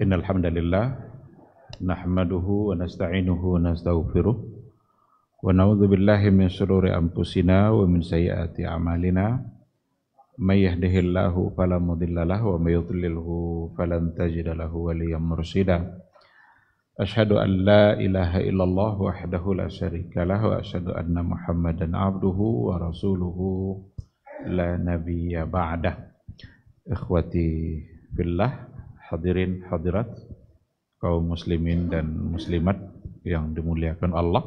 إن الحمد لله نحمده ونستعينه ونستغفره ونعوذ بالله من شرور أنفسنا ومن سيئات أعمالنا من يهده الله فلا مضل له ومن يضلله فلن تجد له وليا مرشدا أشهد أن لا إله إلا الله وحده لا شريك له وأشهد أن محمدا عبده ورسوله لا نبي بعده إخوتي في الله hadirin hadirat, kaum muslimin dan muslimat yang dimuliakan Allah.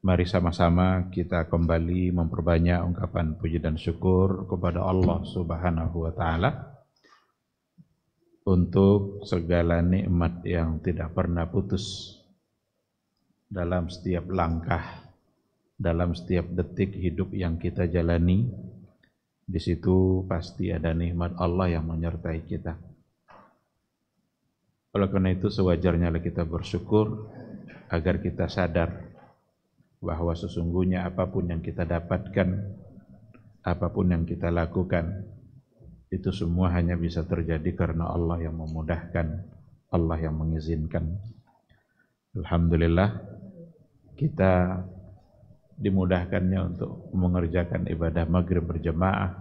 Mari sama-sama kita kembali memperbanyak ungkapan puji dan syukur kepada Allah Subhanahu wa taala untuk segala nikmat yang tidak pernah putus dalam setiap langkah, dalam setiap detik hidup yang kita jalani. Di situ pasti ada nikmat Allah yang menyertai kita. Oleh karena itu sewajarnya kita bersyukur agar kita sadar bahwa sesungguhnya apapun yang kita dapatkan, apapun yang kita lakukan, itu semua hanya bisa terjadi karena Allah yang memudahkan, Allah yang mengizinkan. Alhamdulillah kita dimudahkannya untuk mengerjakan ibadah maghrib berjemaah.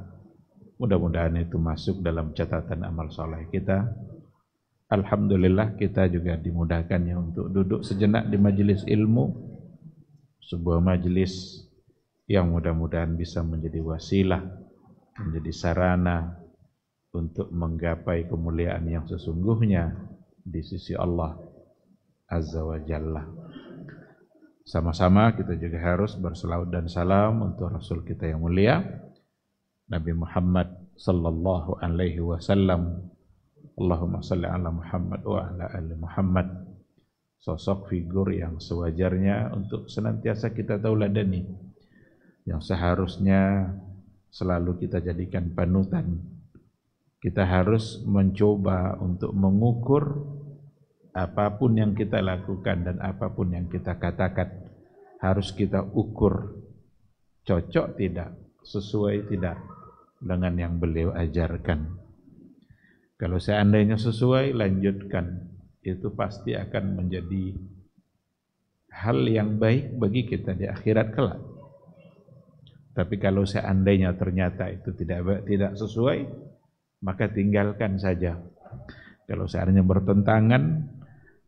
Mudah-mudahan itu masuk dalam catatan amal soleh kita. Alhamdulillah kita juga dimudahkannya untuk duduk sejenak di majelis ilmu sebuah majelis yang mudah-mudahan bisa menjadi wasilah menjadi sarana untuk menggapai kemuliaan yang sesungguhnya di sisi Allah Azza wa Jalla. Sama-sama kita juga harus berselawat dan salam untuk Rasul kita yang mulia Nabi Muhammad sallallahu alaihi wasallam Allahumma salli ala Muhammad wa ala ali Muhammad. Sosok figur yang sewajarnya untuk senantiasa kita tauladani. Yang seharusnya selalu kita jadikan panutan. Kita harus mencoba untuk mengukur apapun yang kita lakukan dan apapun yang kita katakan harus kita ukur cocok tidak sesuai tidak dengan yang beliau ajarkan. Kalau seandainya sesuai, lanjutkan. Itu pasti akan menjadi hal yang baik bagi kita di akhirat kelak. Tapi kalau seandainya ternyata itu tidak tidak sesuai, maka tinggalkan saja. Kalau seandainya bertentangan,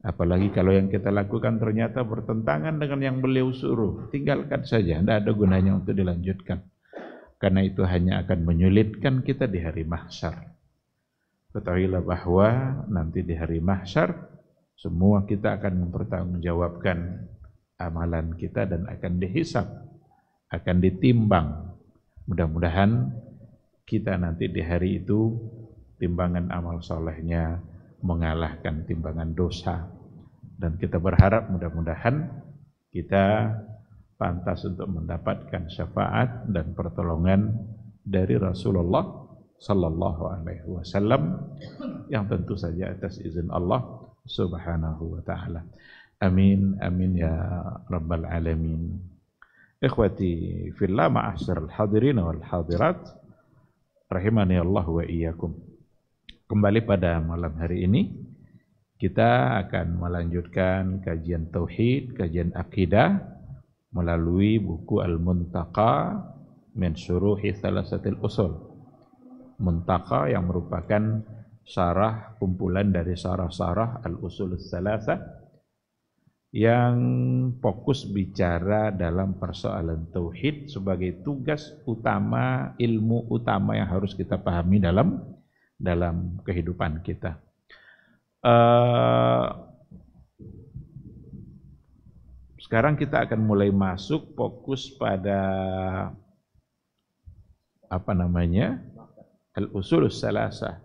apalagi kalau yang kita lakukan ternyata bertentangan dengan yang beliau suruh, tinggalkan saja. Tidak ada gunanya untuk dilanjutkan. Karena itu hanya akan menyulitkan kita di hari mahsyar. Ketahuilah bahwa nanti di hari mahsyar semua kita akan mempertanggungjawabkan amalan kita dan akan dihisap, akan ditimbang. Mudah-mudahan kita nanti di hari itu timbangan amal solehnya mengalahkan timbangan dosa. Dan kita berharap mudah-mudahan kita pantas untuk mendapatkan syafaat dan pertolongan dari Rasulullah sallallahu alaihi wasallam yang tentu saja atas izin Allah subhanahu wa taala. Amin amin ya rabbal alamin. Ikhwati fillah ma'asyar hadirin wal hadirat rahimani Allah wa iyyakum. Kembali pada malam hari ini kita akan melanjutkan kajian tauhid, kajian akidah melalui buku Al-Muntaqa min syuruhi thalasatil usul Muntaka yang merupakan sarah kumpulan dari sarah-sarah al-usul salasa yang fokus bicara dalam persoalan tauhid sebagai tugas utama ilmu utama yang harus kita pahami dalam dalam kehidupan kita. Uh, sekarang kita akan mulai masuk fokus pada apa namanya al-usul salasa.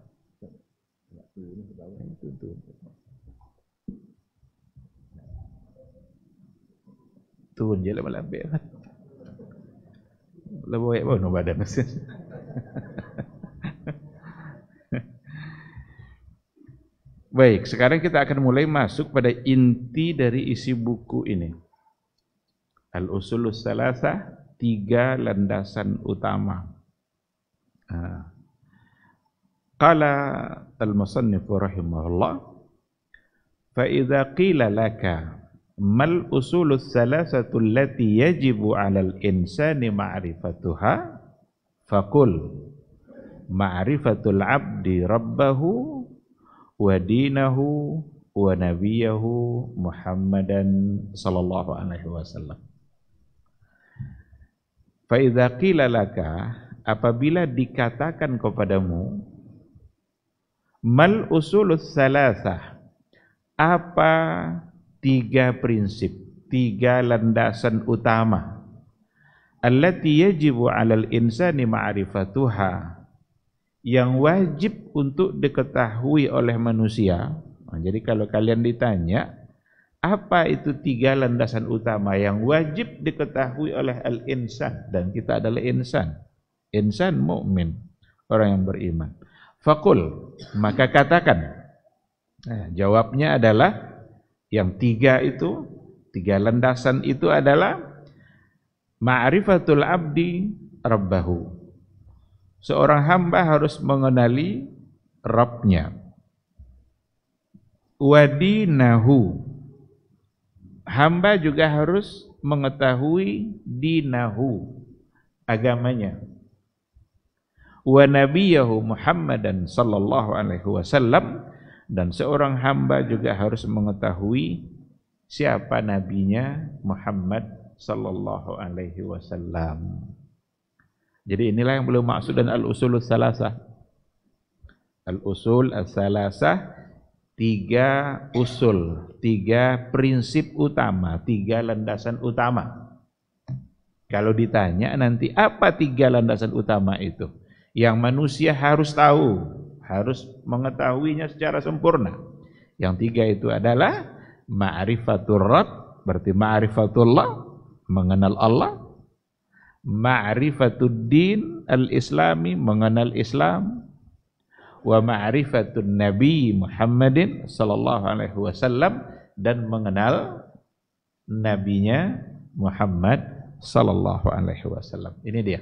Turun je lah lambat. Lebih baik pun badan mesin. Baik, sekarang kita akan mulai masuk pada inti dari isi buku ini. Al-Usulus Salasa, tiga landasan utama. Uh, Qala al-musannif rahimahullah fa idza qila laka mal usulu salasatu allati yajibu 'alal insani ma'rifatuha faqul ma'rifatul 'abdi rabbahu wa dinahu wa nabiyahu Muhammadan sallallahu alaihi wasallam fa idza qila laka apabila dikatakan kepadamu Mal usulus salasah. Apa tiga prinsip, tiga landasan utama allati yajibu 'alal insani ma'rifatuha yang wajib untuk diketahui oleh manusia. Nah, jadi kalau kalian ditanya apa itu tiga landasan utama yang wajib diketahui oleh al-insan dan kita adalah insan. Insan mukmin, orang yang beriman. Fakul, maka katakan. Nah, jawabnya adalah yang tiga itu, tiga landasan itu adalah ma'rifatul abdi rabbahu. Seorang hamba harus mengenali Rabbnya. Wadinahu. Hamba juga harus mengetahui dinahu, agamanya wa nabiyahu Muhammadan sallallahu alaihi wasallam dan seorang hamba juga harus mengetahui siapa nabinya Muhammad sallallahu alaihi wasallam. Jadi inilah yang belum maksud dan al-usul salasah. Al-usul salasah tiga usul, tiga prinsip utama, tiga landasan utama. Kalau ditanya nanti apa tiga landasan utama itu? yang manusia harus tahu, harus mengetahuinya secara sempurna. Yang tiga itu adalah ma'rifatul rad, berarti ma'rifatullah, mengenal Allah. Ma'rifatul din al-islami, mengenal Islam. Wa ma'rifatul nabi Muhammadin sallallahu alaihi wasallam dan mengenal nabinya Muhammad sallallahu alaihi wasallam. Ini dia.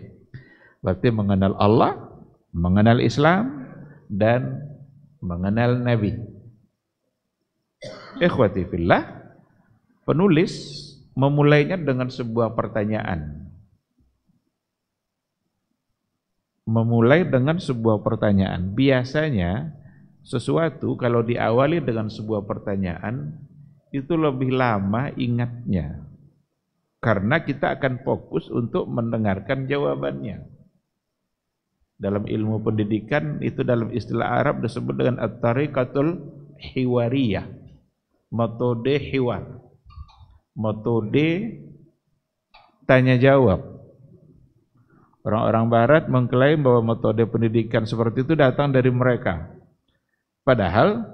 Berarti mengenal Allah, mengenal Islam, dan mengenal Nabi. Ikhwati fillah, penulis memulainya dengan sebuah pertanyaan. Memulai dengan sebuah pertanyaan. Biasanya sesuatu kalau diawali dengan sebuah pertanyaan itu lebih lama ingatnya. Karena kita akan fokus untuk mendengarkan jawabannya. Dalam ilmu pendidikan itu dalam istilah Arab disebut dengan at-tariqatul hiwariyah. Metode hiwar. Metode tanya jawab. Orang-orang barat mengklaim bahwa metode pendidikan seperti itu datang dari mereka. Padahal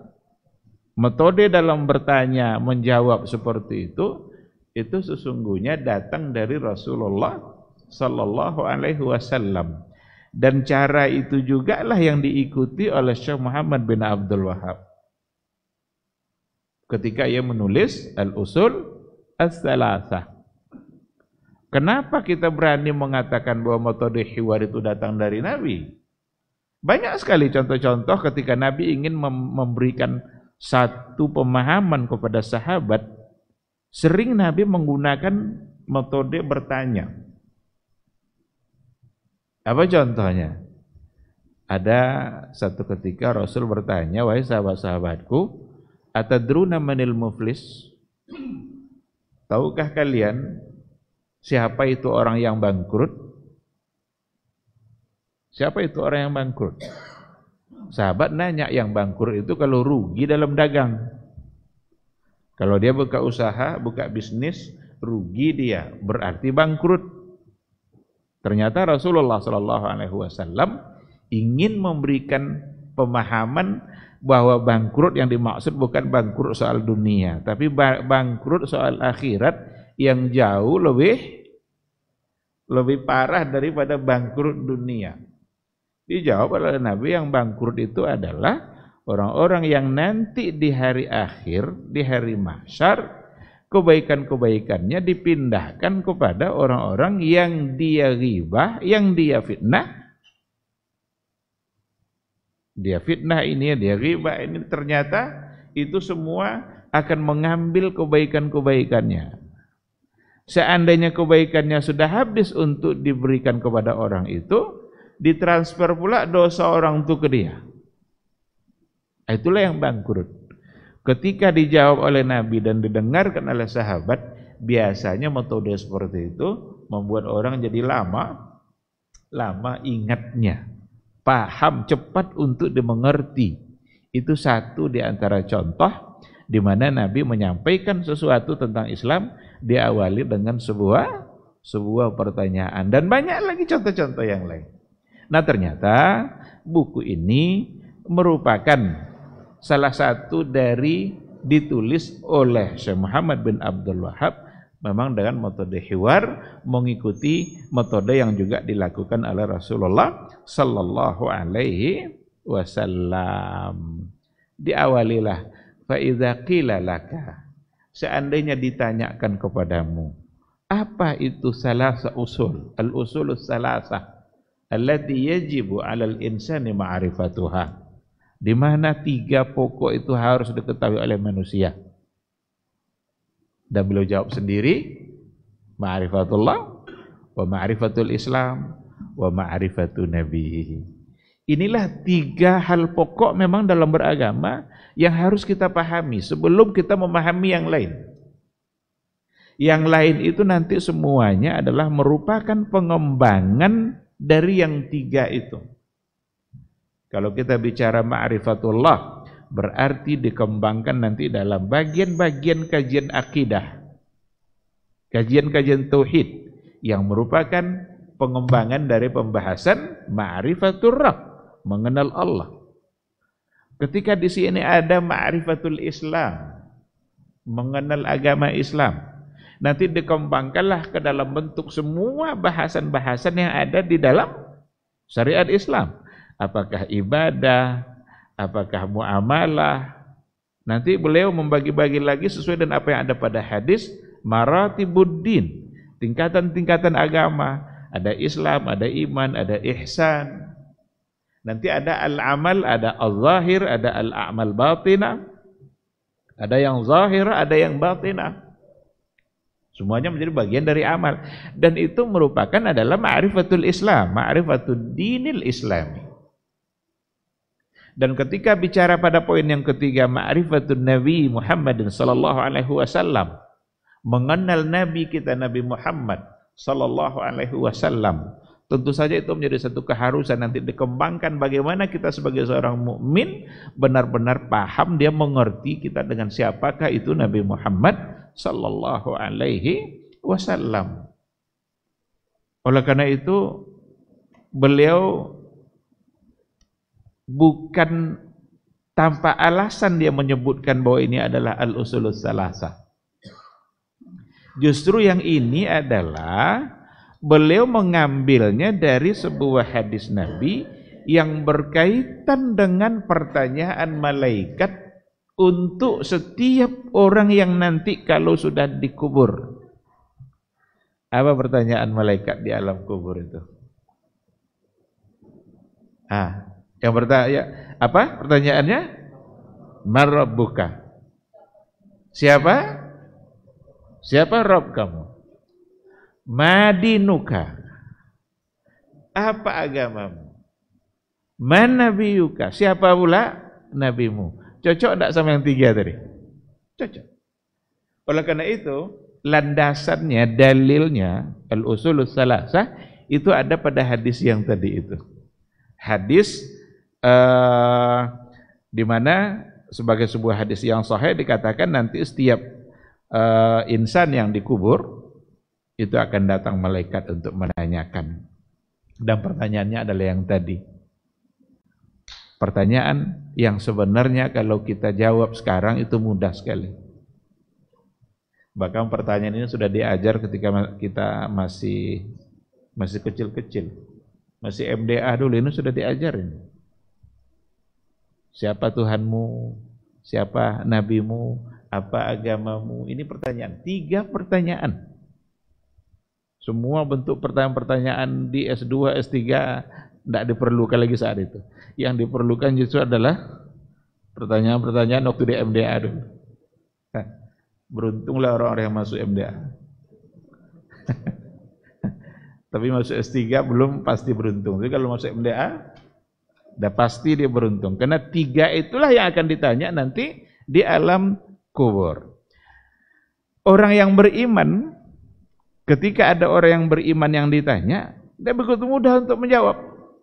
metode dalam bertanya menjawab seperti itu itu sesungguhnya datang dari Rasulullah sallallahu alaihi wasallam. Dan cara itu juga lah yang diikuti oleh Syekh Muhammad bin Abdul Wahab. Ketika ia menulis Al-Usul As-Salasah. Kenapa kita berani mengatakan bahwa metode hiwar itu datang dari Nabi? Banyak sekali contoh-contoh ketika Nabi ingin memberikan satu pemahaman kepada sahabat, sering Nabi menggunakan metode bertanya. Apa contohnya? Ada satu ketika Rasul bertanya, "Wahai sahabat-sahabatku, atadruna manil muflis?" Tahukah kalian siapa itu orang yang bangkrut? Siapa itu orang yang bangkrut? Sahabat nanya yang bangkrut itu kalau rugi dalam dagang. Kalau dia buka usaha, buka bisnis, rugi dia, berarti bangkrut. Ternyata Rasulullah Shallallahu Alaihi Wasallam ingin memberikan pemahaman bahwa bangkrut yang dimaksud bukan bangkrut soal dunia, tapi bangkrut soal akhirat yang jauh lebih lebih parah daripada bangkrut dunia. Dijawab oleh Nabi yang bangkrut itu adalah orang-orang yang nanti di hari akhir, di hari mahsyar, kebaikan-kebaikannya dipindahkan kepada orang-orang yang dia ribah, yang dia fitnah. Dia fitnah ini, dia riba ini ternyata itu semua akan mengambil kebaikan-kebaikannya. Seandainya kebaikannya sudah habis untuk diberikan kepada orang itu, ditransfer pula dosa orang itu ke dia. Itulah yang bangkrut. Ketika dijawab oleh Nabi dan didengarkan oleh sahabat, biasanya metode seperti itu membuat orang jadi lama, lama ingatnya, paham cepat untuk dimengerti. Itu satu di antara contoh di mana Nabi menyampaikan sesuatu tentang Islam diawali dengan sebuah sebuah pertanyaan dan banyak lagi contoh-contoh yang lain. Nah, ternyata buku ini merupakan salah satu dari ditulis oleh Syekh Muhammad bin Abdul Wahab memang dengan metode hiwar mengikuti metode yang juga dilakukan oleh Rasulullah sallallahu alaihi wasallam. Diawalilah fa laka seandainya ditanyakan kepadamu apa itu salasa usul al usulus salasa allati yajibu alal insani ma'rifatuha di mana tiga pokok itu harus diketahui oleh manusia. Dan beliau jawab sendiri, ma'rifatullah wa ma'rifatul Islam wa ma'rifatun nabi. Inilah tiga hal pokok memang dalam beragama yang harus kita pahami sebelum kita memahami yang lain. Yang lain itu nanti semuanya adalah merupakan pengembangan dari yang tiga itu. Kalau kita bicara ma'rifatullah, berarti dikembangkan nanti dalam bagian-bagian kajian akidah. Kajian-kajian tauhid yang merupakan pengembangan dari pembahasan ma'rifatul Rabb, mengenal Allah. Ketika di sini ada ma'rifatul Islam, mengenal agama Islam. Nanti dikembangkanlah ke dalam bentuk semua bahasan-bahasan yang ada di dalam syariat Islam apakah ibadah, apakah muamalah. Nanti beliau membagi-bagi lagi sesuai dengan apa yang ada pada hadis maratibuddin, tingkatan-tingkatan agama. Ada Islam, ada iman, ada ihsan. Nanti ada al-amal, ada al-zahir, ada al-amal batinah. Ada yang zahir, ada yang batinah. Semuanya menjadi bagian dari amal dan itu merupakan adalah ma'rifatul Islam, ma'rifatul dinil Islami. Dan ketika bicara pada poin yang ketiga, ma'rifatun Nabi Muhammadin sallallahu alaihi wasallam. Mengenal Nabi kita Nabi Muhammad sallallahu alaihi wasallam. Tentu saja itu menjadi satu keharusan nanti dikembangkan bagaimana kita sebagai seorang mukmin benar-benar paham dia mengerti kita dengan siapakah itu Nabi Muhammad sallallahu alaihi wasallam. Oleh karena itu beliau bukan tanpa alasan dia menyebutkan bahwa ini adalah al-usulus salasah. Justru yang ini adalah beliau mengambilnya dari sebuah hadis Nabi yang berkaitan dengan pertanyaan malaikat untuk setiap orang yang nanti kalau sudah dikubur. Apa pertanyaan malaikat di alam kubur itu? Ah, yang bertanya apa pertanyaannya? Marabuka. Siapa? Siapa Rob kamu? Madinuka. Apa agamamu? Man Siapa pula nabimu? Cocok tidak sama yang tiga tadi? Cocok. Oleh karena itu, landasannya, dalilnya, al-usulus salasah, itu ada pada hadis yang tadi itu. Hadis uh, di mana sebagai sebuah hadis yang sahih dikatakan nanti setiap uh, insan yang dikubur itu akan datang malaikat untuk menanyakan. Dan pertanyaannya adalah yang tadi. Pertanyaan yang sebenarnya kalau kita jawab sekarang itu mudah sekali. Bahkan pertanyaan ini sudah diajar ketika kita masih masih kecil-kecil. Masih MDA dulu ini sudah diajarin. Siapa Tuhanmu? Siapa nabimu? Apa agamamu? Ini pertanyaan. Tiga pertanyaan. Semua bentuk pertanyaan-pertanyaan di S2, S3 tidak diperlukan lagi saat itu. Yang diperlukan justru adalah pertanyaan-pertanyaan waktu di MDA dulu. beruntunglah orang-orang yang masuk MDA. Tapi masuk S3 belum pasti beruntung. Jadi kalau masuk MDA, Dah pasti dia beruntung. Karena tiga itulah yang akan ditanya nanti di alam kubur. Orang yang beriman, ketika ada orang yang beriman yang ditanya, dia begitu mudah untuk menjawab.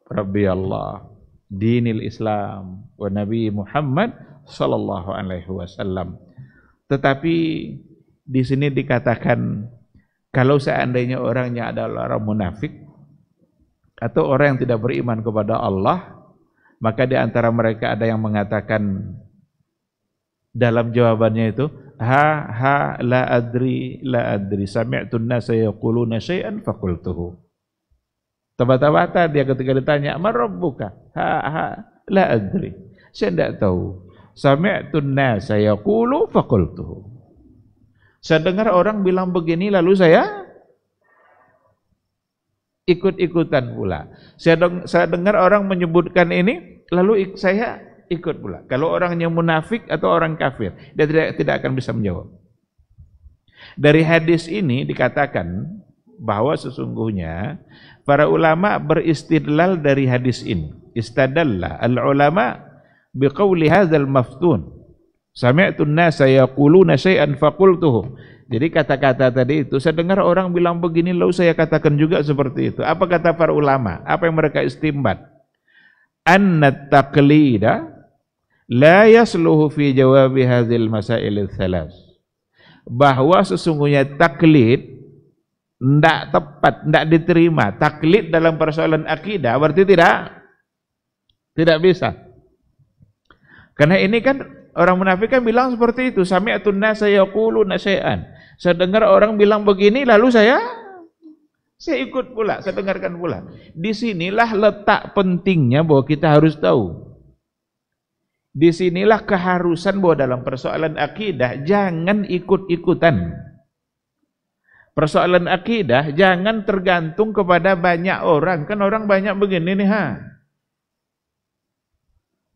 Rabbi Allah, dinil Islam, wa Nabi Muhammad sallallahu alaihi wasallam. Tetapi di sini dikatakan kalau seandainya orangnya adalah orang munafik atau orang yang tidak beriman kepada Allah, maka di antara mereka ada yang mengatakan dalam jawabannya itu ha ha la adri la adri sami'tu an-nasa yaquluna shay'an faqultuhu. Tabata-bata dia ketika ditanya, "Man rabbuka?" Ha ha la adri. Saya tidak tahu. Sami'tu an-nasa yaqulu faqultuhu. Saya dengar orang bilang begini lalu saya ikut-ikutan pula. saya dengar orang menyebutkan ini, lalu saya ikut pula. Kalau orangnya munafik atau orang kafir, dia tidak tidak akan bisa menjawab. Dari hadis ini dikatakan bahwa sesungguhnya para ulama beristidlal dari hadis ini. Istadalla al-ulama biqawli hadzal maftun. saya nasa yaquluna shay'an faqultuhu. Jadi kata-kata tadi itu saya dengar orang bilang begini lalu saya katakan juga seperti itu. Apa kata para ulama? Apa yang mereka istimbat? anna taqlida la yasluhu fi jawabi hadhil masail thalas bahwa sesungguhnya taklid ndak tepat, ndak diterima. Taklid dalam persoalan akidah berarti tidak tidak bisa. Karena ini kan orang munafik kan bilang seperti itu, sami'atun nasa yaquluna syai'an. Saya dengar orang bilang begini lalu saya saya ikut pula, saya dengarkan pula. Disinilah letak pentingnya bahwa kita harus tahu. Disinilah keharusan bahwa dalam persoalan akidah jangan ikut-ikutan. Persoalan akidah jangan tergantung kepada banyak orang. Kan orang banyak begini nih ha.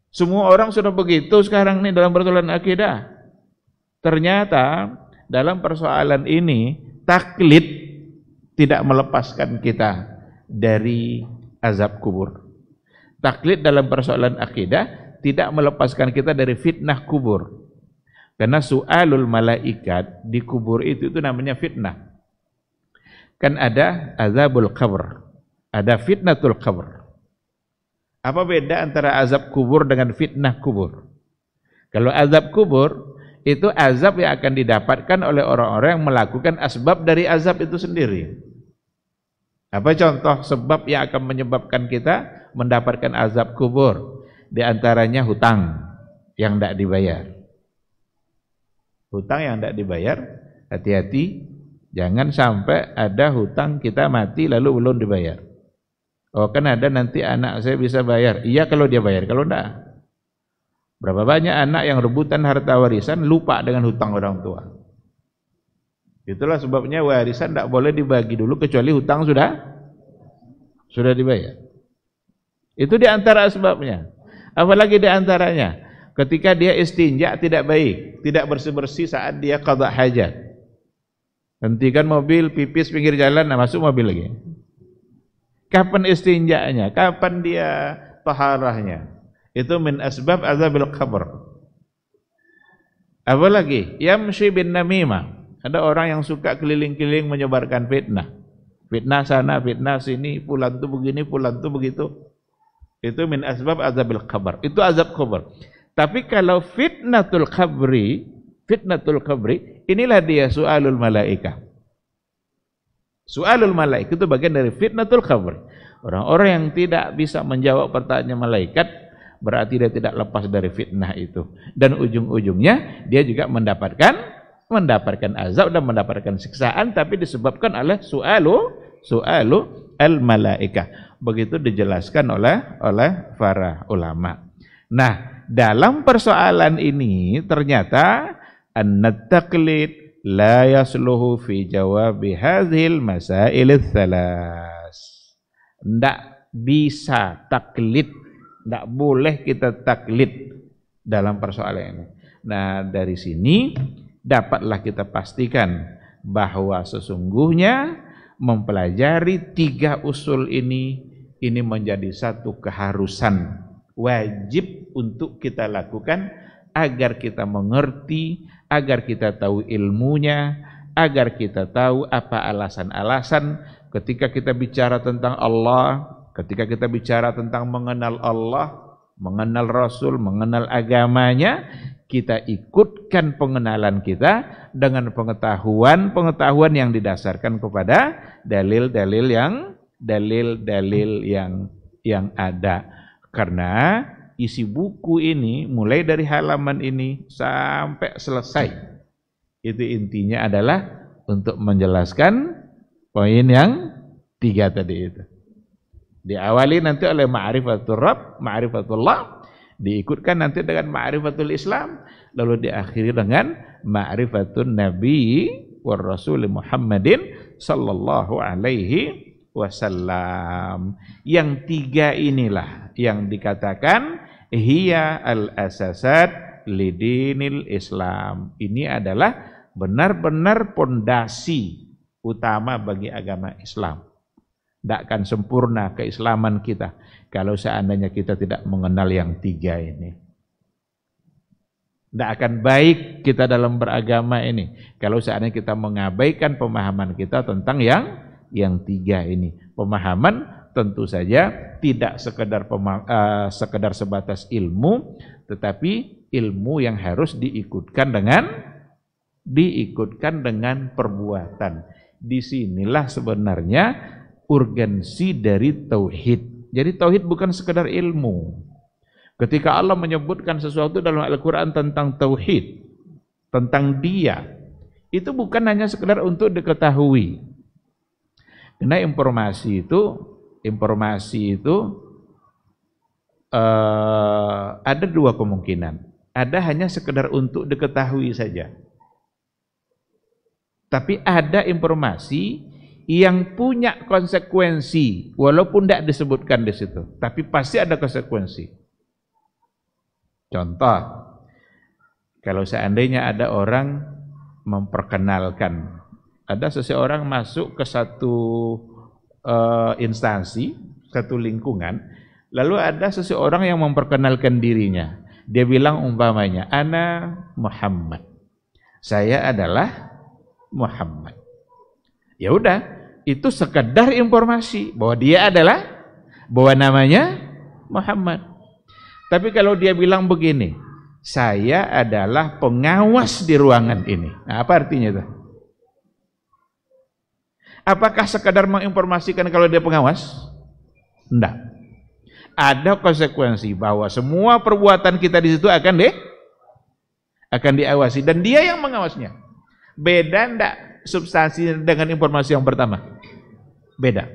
Semua orang sudah begitu sekarang nih dalam persoalan akidah. Ternyata dalam persoalan ini taklid tidak melepaskan kita dari azab kubur. Taklid dalam persoalan akidah tidak melepaskan kita dari fitnah kubur. Karena sualul malaikat di kubur itu itu namanya fitnah. Kan ada azabul qabr, ada fitnatul qabr. Apa beda antara azab kubur dengan fitnah kubur? Kalau azab kubur itu azab yang akan didapatkan oleh orang-orang yang melakukan asbab dari azab itu sendiri. Apa contoh sebab yang akan menyebabkan kita mendapatkan azab kubur? Di antaranya hutang yang tidak dibayar. Hutang yang tidak dibayar, hati-hati jangan sampai ada hutang kita mati lalu belum dibayar. Oh kan ada nanti anak saya bisa bayar. Iya kalau dia bayar, kalau enggak. Berapa banyak anak yang rebutan harta warisan lupa dengan hutang orang tua. Itulah sebabnya warisan tidak boleh dibagi dulu kecuali hutang sudah sudah dibayar. Itu di antara sebabnya. Apalagi di antaranya, ketika dia istinja tidak baik, tidak bersih-bersih saat dia qada hajat. Hentikan mobil, pipis pinggir jalan, nah masuk mobil lagi. Kapan istinjanya? Kapan dia taharahnya? Itu min asbab azabil qabr. Apalagi, yamshi bin namimah. Ada orang yang suka keliling-keliling menyebarkan fitnah. Fitnah sana, fitnah sini, pulang tuh begini, pulang tuh begitu. Itu min asbab azabil kabar. Itu azab kabar. Tapi kalau fitnatul kabri, fitnatul kabri, inilah dia soalul malaikah. Soalul malaikah itu bagian dari fitnatul kabri. Orang-orang yang tidak bisa menjawab pertanyaan malaikat, berarti dia tidak lepas dari fitnah itu. Dan ujung-ujungnya dia juga mendapatkan mendapatkan azab dan mendapatkan siksaan tapi disebabkan oleh sualu sualu al malaikah. Begitu dijelaskan oleh oleh para ulama. Nah, dalam persoalan ini ternyata an-taqlid la yasluhu fi jawab hadhil masail thalas. Tidak bisa taklid, tidak boleh kita taklid dalam persoalan ini. Nah, dari sini dapatlah kita pastikan bahwa sesungguhnya mempelajari tiga usul ini ini menjadi satu keharusan wajib untuk kita lakukan agar kita mengerti, agar kita tahu ilmunya, agar kita tahu apa alasan-alasan ketika kita bicara tentang Allah, ketika kita bicara tentang mengenal Allah, mengenal Rasul, mengenal agamanya, kita ikutkan pengenalan kita dengan pengetahuan-pengetahuan yang didasarkan kepada dalil-dalil yang dalil-dalil yang yang ada. Karena isi buku ini mulai dari halaman ini sampai selesai. Itu intinya adalah untuk menjelaskan poin yang tiga tadi itu. Diawali nanti oleh ma'rifatul Rabb, ma'rifatullah, diikutkan nanti dengan ma'rifatul Islam lalu diakhiri dengan ma'rifatun nabi war rasul Muhammadin sallallahu alaihi wasallam. Yang tiga inilah yang dikatakan hiya al asasat lidinil Islam. Ini adalah benar-benar pondasi utama bagi agama Islam. Tidak akan sempurna keislaman kita kalau seandainya kita tidak mengenal yang tiga ini. Tidak akan baik kita dalam beragama ini. Kalau seandainya kita mengabaikan pemahaman kita tentang yang yang tiga ini. Pemahaman tentu saja tidak sekedar pema, uh, sekedar sebatas ilmu, tetapi ilmu yang harus diikutkan dengan diikutkan dengan perbuatan. Disinilah sebenarnya urgensi dari tauhid jadi tauhid bukan sekedar ilmu. Ketika Allah menyebutkan sesuatu dalam Al-Qur'an tentang tauhid, tentang dia, itu bukan hanya sekedar untuk diketahui. Karena informasi itu, informasi itu uh, ada dua kemungkinan. Ada hanya sekedar untuk diketahui saja. Tapi ada informasi yang punya konsekuensi, walaupun tidak disebutkan di situ, tapi pasti ada konsekuensi. Contoh, kalau seandainya ada orang memperkenalkan, ada seseorang masuk ke satu uh, instansi, satu lingkungan, lalu ada seseorang yang memperkenalkan dirinya. Dia bilang umpamanya, Ana Muhammad. Saya adalah Muhammad. Ya udah, itu sekedar informasi bahwa dia adalah bahwa namanya Muhammad. Tapi kalau dia bilang begini, saya adalah pengawas di ruangan ini. Nah, apa artinya itu? Apakah sekedar menginformasikan kalau dia pengawas? Tidak. Ada konsekuensi bahwa semua perbuatan kita di situ akan deh akan diawasi dan dia yang mengawasnya. Beda ndak substansi dengan informasi yang pertama. Beda.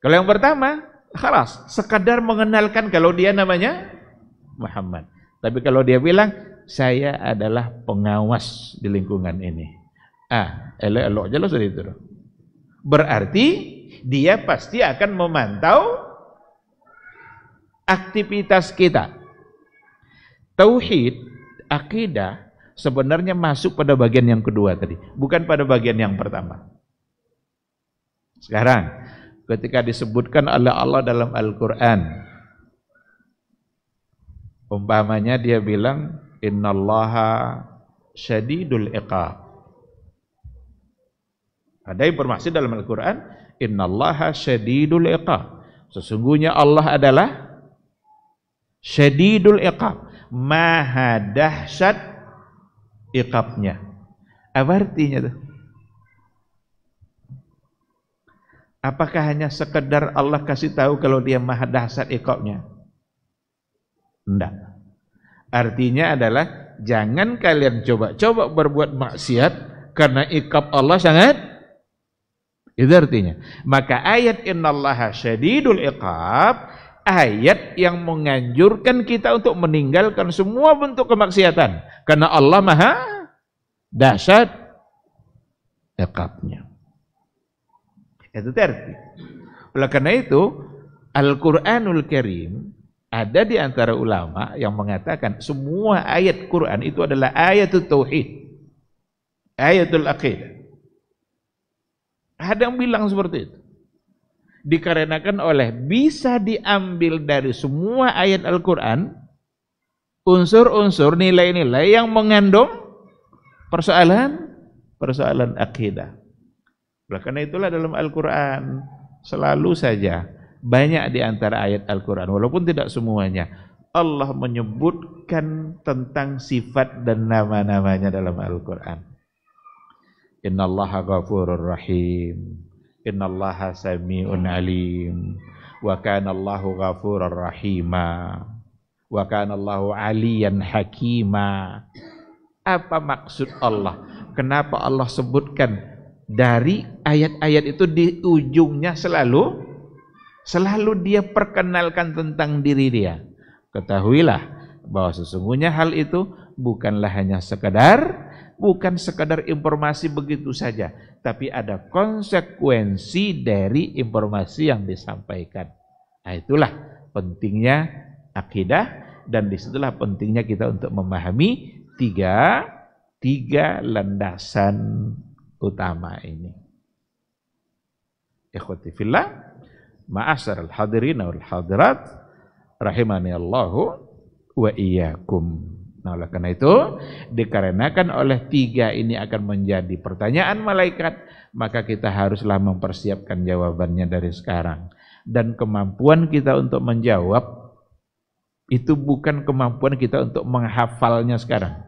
Kalau yang pertama, keras sekadar mengenalkan kalau dia namanya Muhammad. Tapi kalau dia bilang saya adalah pengawas di lingkungan ini. Ah, elok-elok jelas dari itu. Berarti dia pasti akan memantau aktivitas kita. Tauhid, akidah sebenarnya masuk pada bagian yang kedua tadi, bukan pada bagian yang pertama. Sekarang, ketika disebutkan oleh Allah dalam Al-Quran, umpamanya dia bilang, Innallaha syadidul iqab. Ada informasi dalam Al-Quran, Innallaha syadidul iqab. Sesungguhnya Allah adalah syadidul iqab. Maha dahsyat ikabnya. Apa artinya itu? Apakah hanya sekedar Allah kasih tahu kalau dia maha dahsyat ikabnya? Tidak. Artinya adalah jangan kalian coba-coba berbuat maksiat karena ikab Allah sangat itu artinya. Maka ayat innallaha syadidul iqab ayat yang menganjurkan kita untuk meninggalkan semua bentuk kemaksiatan karena Allah maha dahsyat dekatnya. Itu tertib. Oleh karena itu, Al-Quranul Karim ada di antara ulama yang mengatakan semua ayat Quran itu adalah ayatul tauhid. Ayatul aqidah. Ada yang bilang seperti itu. Dikarenakan oleh bisa diambil dari semua ayat Al-Quran, unsur-unsur nilai-nilai yang mengandung persoalan persoalan akidah. Oleh karena itulah dalam Al-Qur'an selalu saja banyak di antara ayat Al-Qur'an walaupun tidak semuanya Allah menyebutkan tentang sifat dan nama-namanya dalam Al-Qur'an. Innallaha ghafurur rahim. Innallaha samiun alim. Wa kana Allahu ghafurur rahimah. Wa kanallahu aliyan hakima. Apa maksud Allah? Kenapa Allah sebutkan dari ayat-ayat itu di ujungnya selalu selalu dia perkenalkan tentang diri dia. Ketahuilah bahwa sesungguhnya hal itu bukanlah hanya sekedar bukan sekedar informasi begitu saja, tapi ada konsekuensi dari informasi yang disampaikan. Nah, itulah pentingnya akidah dan disitulah pentingnya kita untuk memahami tiga tiga landasan utama ini. Ikhwati fillah, ma'asar al-hadirin wal hadirat rahimani Allahu wa iyyakum. Nah, oleh karena itu dikarenakan oleh tiga ini akan menjadi pertanyaan malaikat, maka kita haruslah mempersiapkan jawabannya dari sekarang dan kemampuan kita untuk menjawab itu bukan kemampuan kita untuk menghafalnya sekarang.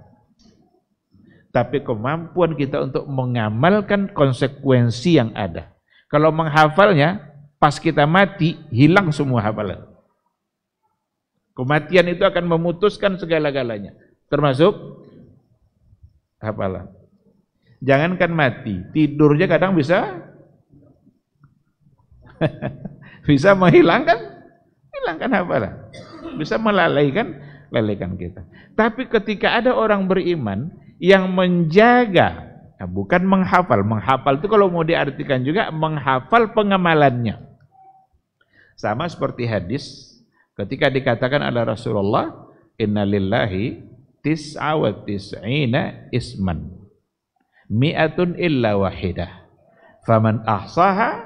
Tapi kemampuan kita untuk mengamalkan konsekuensi yang ada. Kalau menghafalnya, pas kita mati, hilang semua hafalan. Kematian itu akan memutuskan segala-galanya, termasuk hafalan. Jangankan mati, tidurnya kadang bisa bisa menghilangkan, hilangkan hafalan bisa melalaikan lalaikan kita. Tapi ketika ada orang beriman yang menjaga, nah bukan menghafal, menghafal itu kalau mau diartikan juga menghafal pengamalannya. Sama seperti hadis ketika dikatakan ada Rasulullah, Inna lillahi tis'awat isman mi'atun illa wahidah faman ahsaha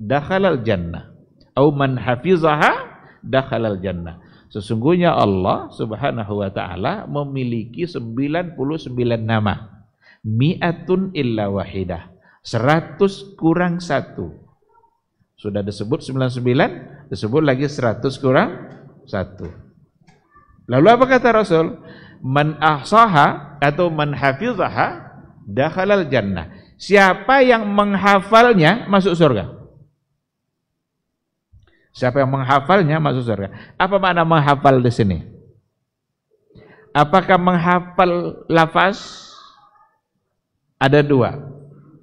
dakhalal jannah au man hafizaha dakhalal jannah Sesungguhnya Allah Subhanahu wa taala memiliki 99 nama. Mi'atun illa wahidah. 100 kurang 1. Sudah disebut 99, disebut lagi 100 kurang 1. Lalu apa kata Rasul? Man ahsaha atau man hafizaha dakhalal jannah. Siapa yang menghafalnya masuk surga. Siapa yang menghafalnya masuk surga. Apa makna menghafal di sini? Apakah menghafal lafaz? Ada dua.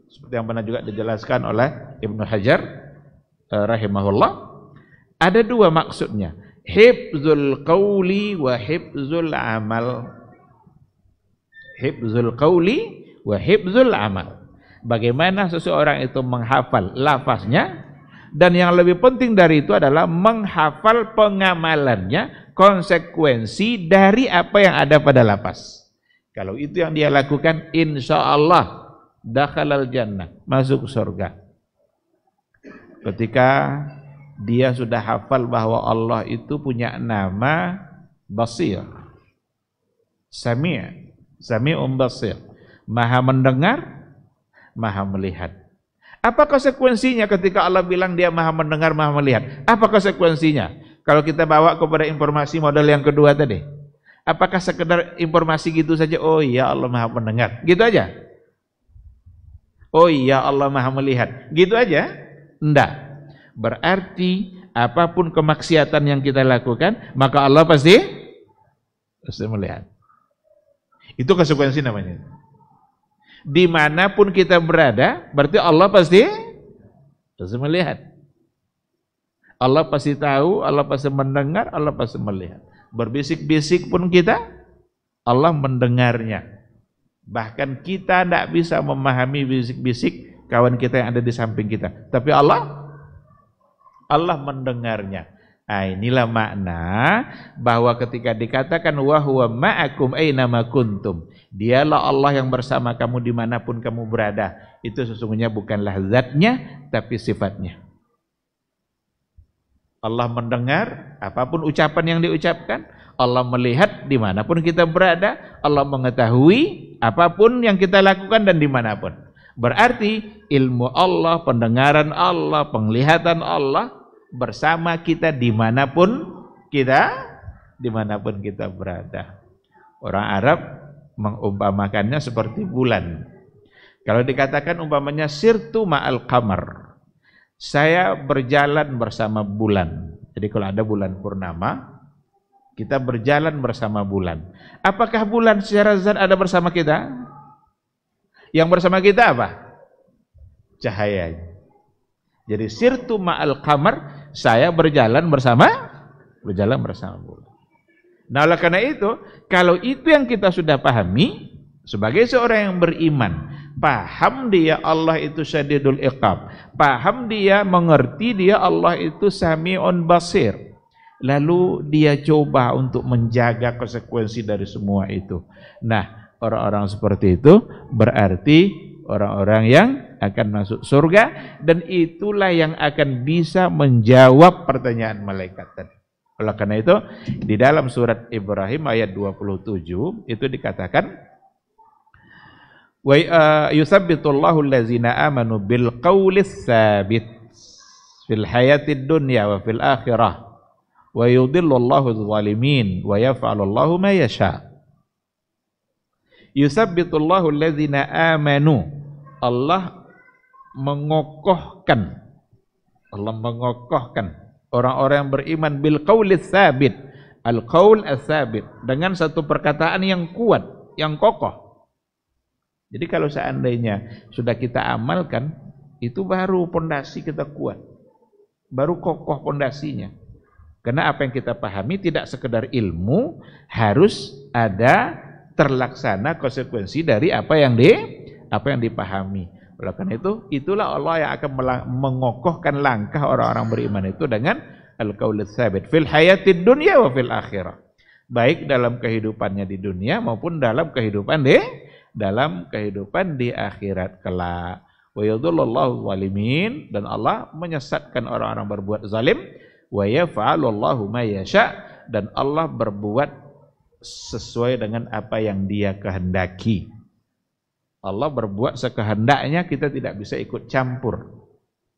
Seperti yang pernah juga dijelaskan oleh Ibnu Hajar eh, rahimahullah. Ada dua maksudnya. Hibzul qawli wa hibzul amal. Hibzul qawli wa hibzul amal. Bagaimana seseorang itu menghafal lafaznya dan yang lebih penting dari itu adalah menghafal pengamalannya konsekuensi dari apa yang ada pada lapas. Kalau itu yang dia lakukan, insya Allah dakhalal jannah, masuk surga. Ketika dia sudah hafal bahwa Allah itu punya nama Basir. Sami' Sami'un Basir. Maha mendengar, maha melihat. Apa konsekuensinya ketika Allah bilang dia maha mendengar, maha melihat? Apa konsekuensinya? Kalau kita bawa kepada informasi modal yang kedua tadi. Apakah sekedar informasi gitu saja? Oh iya Allah maha mendengar. Gitu aja. Oh iya Allah maha melihat. Gitu aja? Tidak. Berarti apapun kemaksiatan yang kita lakukan, maka Allah pasti pasti melihat. Itu konsekuensi namanya dimanapun kita berada, berarti Allah pasti pasti melihat. Allah pasti tahu, Allah pasti mendengar, Allah pasti melihat. Berbisik-bisik pun kita, Allah mendengarnya. Bahkan kita tidak bisa memahami bisik-bisik kawan kita yang ada di samping kita. Tapi Allah, Allah mendengarnya. Nah, inilah makna bahwa ketika dikatakan wahwa ma'akum aina kuntum Dialah Allah yang bersama kamu dimanapun kamu berada. Itu sesungguhnya bukanlah zatnya, tapi sifatnya. Allah mendengar apapun ucapan yang diucapkan. Allah melihat dimanapun kita berada. Allah mengetahui apapun yang kita lakukan dan dimanapun. Berarti ilmu Allah, pendengaran Allah, penglihatan Allah bersama kita dimanapun kita dimanapun kita berada. Orang Arab mengumpamakannya seperti bulan. Kalau dikatakan umpamanya sirtu ma'al kamar, saya berjalan bersama bulan. Jadi kalau ada bulan purnama, kita berjalan bersama bulan. Apakah bulan secara zat ada bersama kita? Yang bersama kita apa? Cahaya. Jadi sirtu ma'al kamar, saya berjalan bersama berjalan bersama bulan. Nah, oleh karena itu, kalau itu yang kita sudah pahami, sebagai seorang yang beriman, paham dia Allah itu syadidul iqab, paham dia mengerti dia Allah itu sami'un basir. Lalu dia coba untuk menjaga konsekuensi dari semua itu. Nah, orang-orang seperti itu berarti orang-orang yang akan masuk surga dan itulah yang akan bisa menjawab pertanyaan malaikat tadi. Oleh karena itu, di dalam surat Ibrahim ayat 27 itu dikatakan wa eh, yusabbitullahu allazina amanu bil qawlis sabit fil hayatid dunya wa fil akhirah wa yudhillu Allahu zalimin wa yaf'alu Allahu ma yasha. Yusabbitu Allahu allazina amanu. Allah mengokohkan Allah mengokohkan Orang-orang yang beriman bil qawli sabit Al qaul sabit dengan satu perkataan yang kuat, yang kokoh. Jadi kalau seandainya sudah kita amalkan, itu baru pondasi kita kuat. Baru kokoh pondasinya. Karena apa yang kita pahami tidak sekedar ilmu, harus ada terlaksana konsekuensi dari apa yang di apa yang dipahami. Oleh karena itu, itulah Allah yang akan mengokohkan langkah orang-orang beriman itu dengan al-qaul Sabit fil hayati dunia wa fil akhirah. Baik dalam kehidupannya di dunia maupun dalam kehidupan di dalam kehidupan di akhirat kelak. Wa yadhillallahu zalimin dan Allah menyesatkan orang-orang berbuat zalim wa yaf'alullahu ma yasha dan Allah berbuat sesuai dengan apa yang Dia kehendaki. Allah berbuat sekehendaknya kita tidak bisa ikut campur.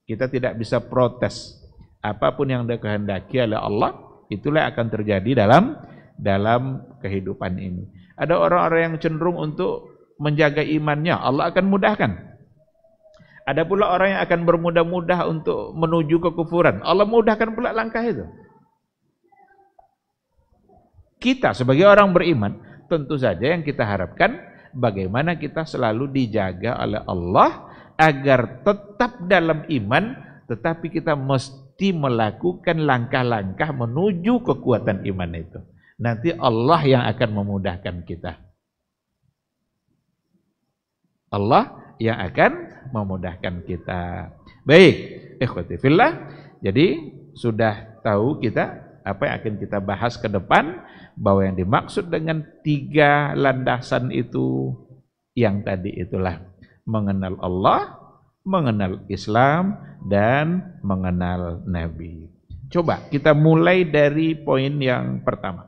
Kita tidak bisa protes. Apapun yang dikehendaki oleh Allah, itulah yang akan terjadi dalam dalam kehidupan ini. Ada orang-orang yang cenderung untuk menjaga imannya, Allah akan mudahkan. Ada pula orang yang akan bermudah-mudah untuk menuju kekufuran. Allah mudahkan pula langkah itu. Kita sebagai orang beriman, tentu saja yang kita harapkan bagaimana kita selalu dijaga oleh Allah agar tetap dalam iman, tetapi kita mesti melakukan langkah-langkah menuju kekuatan iman itu. Nanti Allah yang akan memudahkan kita. Allah yang akan memudahkan kita. Baik, ikhwati fillah. Jadi sudah tahu kita apa yang akan kita bahas ke depan bahwa yang dimaksud dengan tiga landasan itu yang tadi itulah mengenal Allah, mengenal Islam dan mengenal Nabi. Coba kita mulai dari poin yang pertama.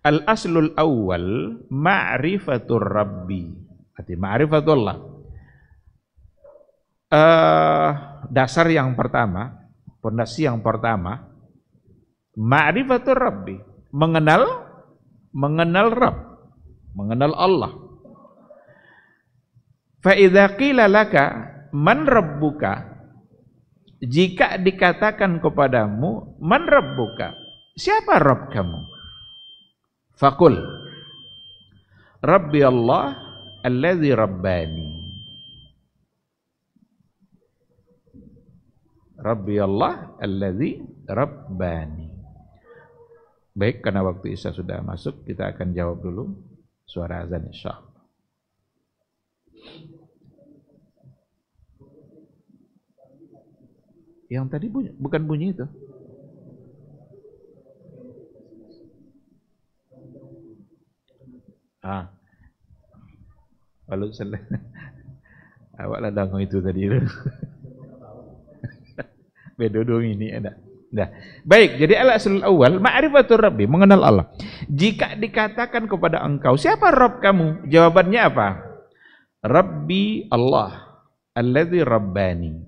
Al aslul awal ma'rifatur rabbi. Arti ma'rifatullah. Uh, dasar yang pertama, pondasi yang pertama Ma'rifatul Rabbi, mengenal mengenal Rabb, mengenal Allah. Fa idza qila laka man rabbuka? Jika dikatakan kepadamu man rabbuka? Siapa Rabb kamu? Fakul Rabbi Allah alladzi rabbani. Rabbi Allah alladzi rabbani. Baik, karena waktu Isya sudah masuk, kita akan jawab dulu suara azan insya Yang tadi bunyi, bukan bunyi itu. Ah. kalau salah. Awak ladang itu tadi tu. Bedo dong ini enak. Nah, baik, jadi al-aslul awal, ma'rifatul Rabbi, mengenal Allah. Jika dikatakan kepada engkau, siapa Rabb kamu? Jawabannya apa? Rabbi Allah, alladzi rabbani.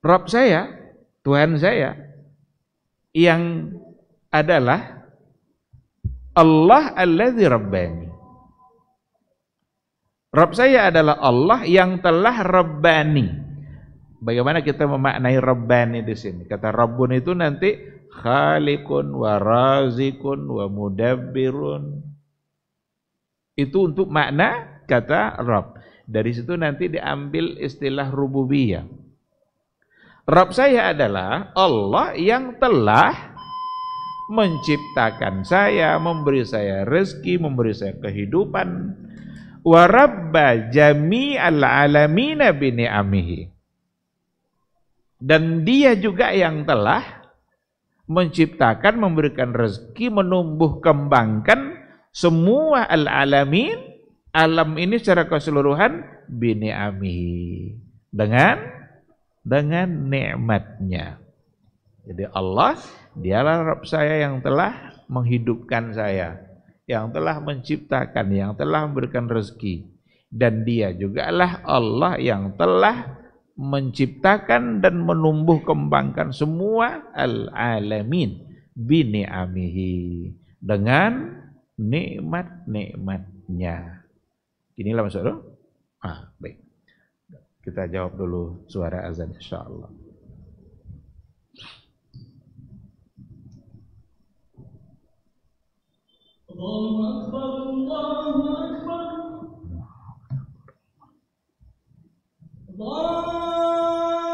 Rabb saya, Tuhan saya, yang adalah Allah alladzi rabbani. Rabb saya adalah Allah yang telah rabbani Bagaimana kita memaknai Rabban di sini? Kata Rabbun itu nanti Khalikun, wa razikun wa mudabbirun. Itu untuk makna kata Rabb. Dari situ nanti diambil istilah rububiyah. Rabb saya adalah Allah yang telah menciptakan saya, memberi saya rezeki, memberi saya kehidupan. Wa rabba jami'al alamina bini'amihi. Dan dia juga yang telah menciptakan, memberikan rezeki, menumbuh kembangkan semua al-alamin, alam ini secara keseluruhan ami Dengan dengan nikmatnya. Jadi Allah dialah Rabb saya yang telah menghidupkan saya, yang telah menciptakan, yang telah memberikan rezeki dan dia juga lah Allah yang telah menciptakan dan menumbuh kembangkan semua al-alamin amihi dengan nikmat-nikmatnya. Inilah maksudnya. Ah, baik. Kita jawab dulu suara azan insyaallah. Allahu Akbar, Allahu Akbar. Allah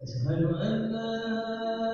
أشهد أن لا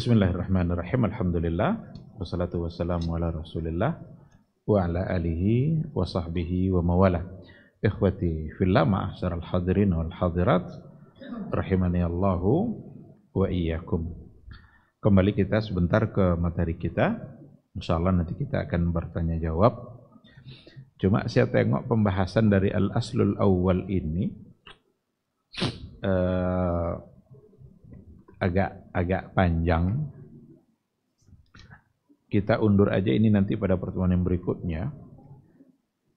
Bismillahirrahmanirrahim. Alhamdulillah. Wassalatu wassalamu ala rasulillah wa ala alihi wa sahbihi wa mawala. Ikhwati fillah ma'asyaral hadirin wal hadirat. Rahimani Allahu wa iyyakum. Kembali kita sebentar ke materi kita. InsyaAllah nanti kita akan bertanya jawab. Cuma saya tengok pembahasan dari Al-Aslul Awal ini agak agak panjang. Kita undur aja ini nanti pada pertemuan yang berikutnya.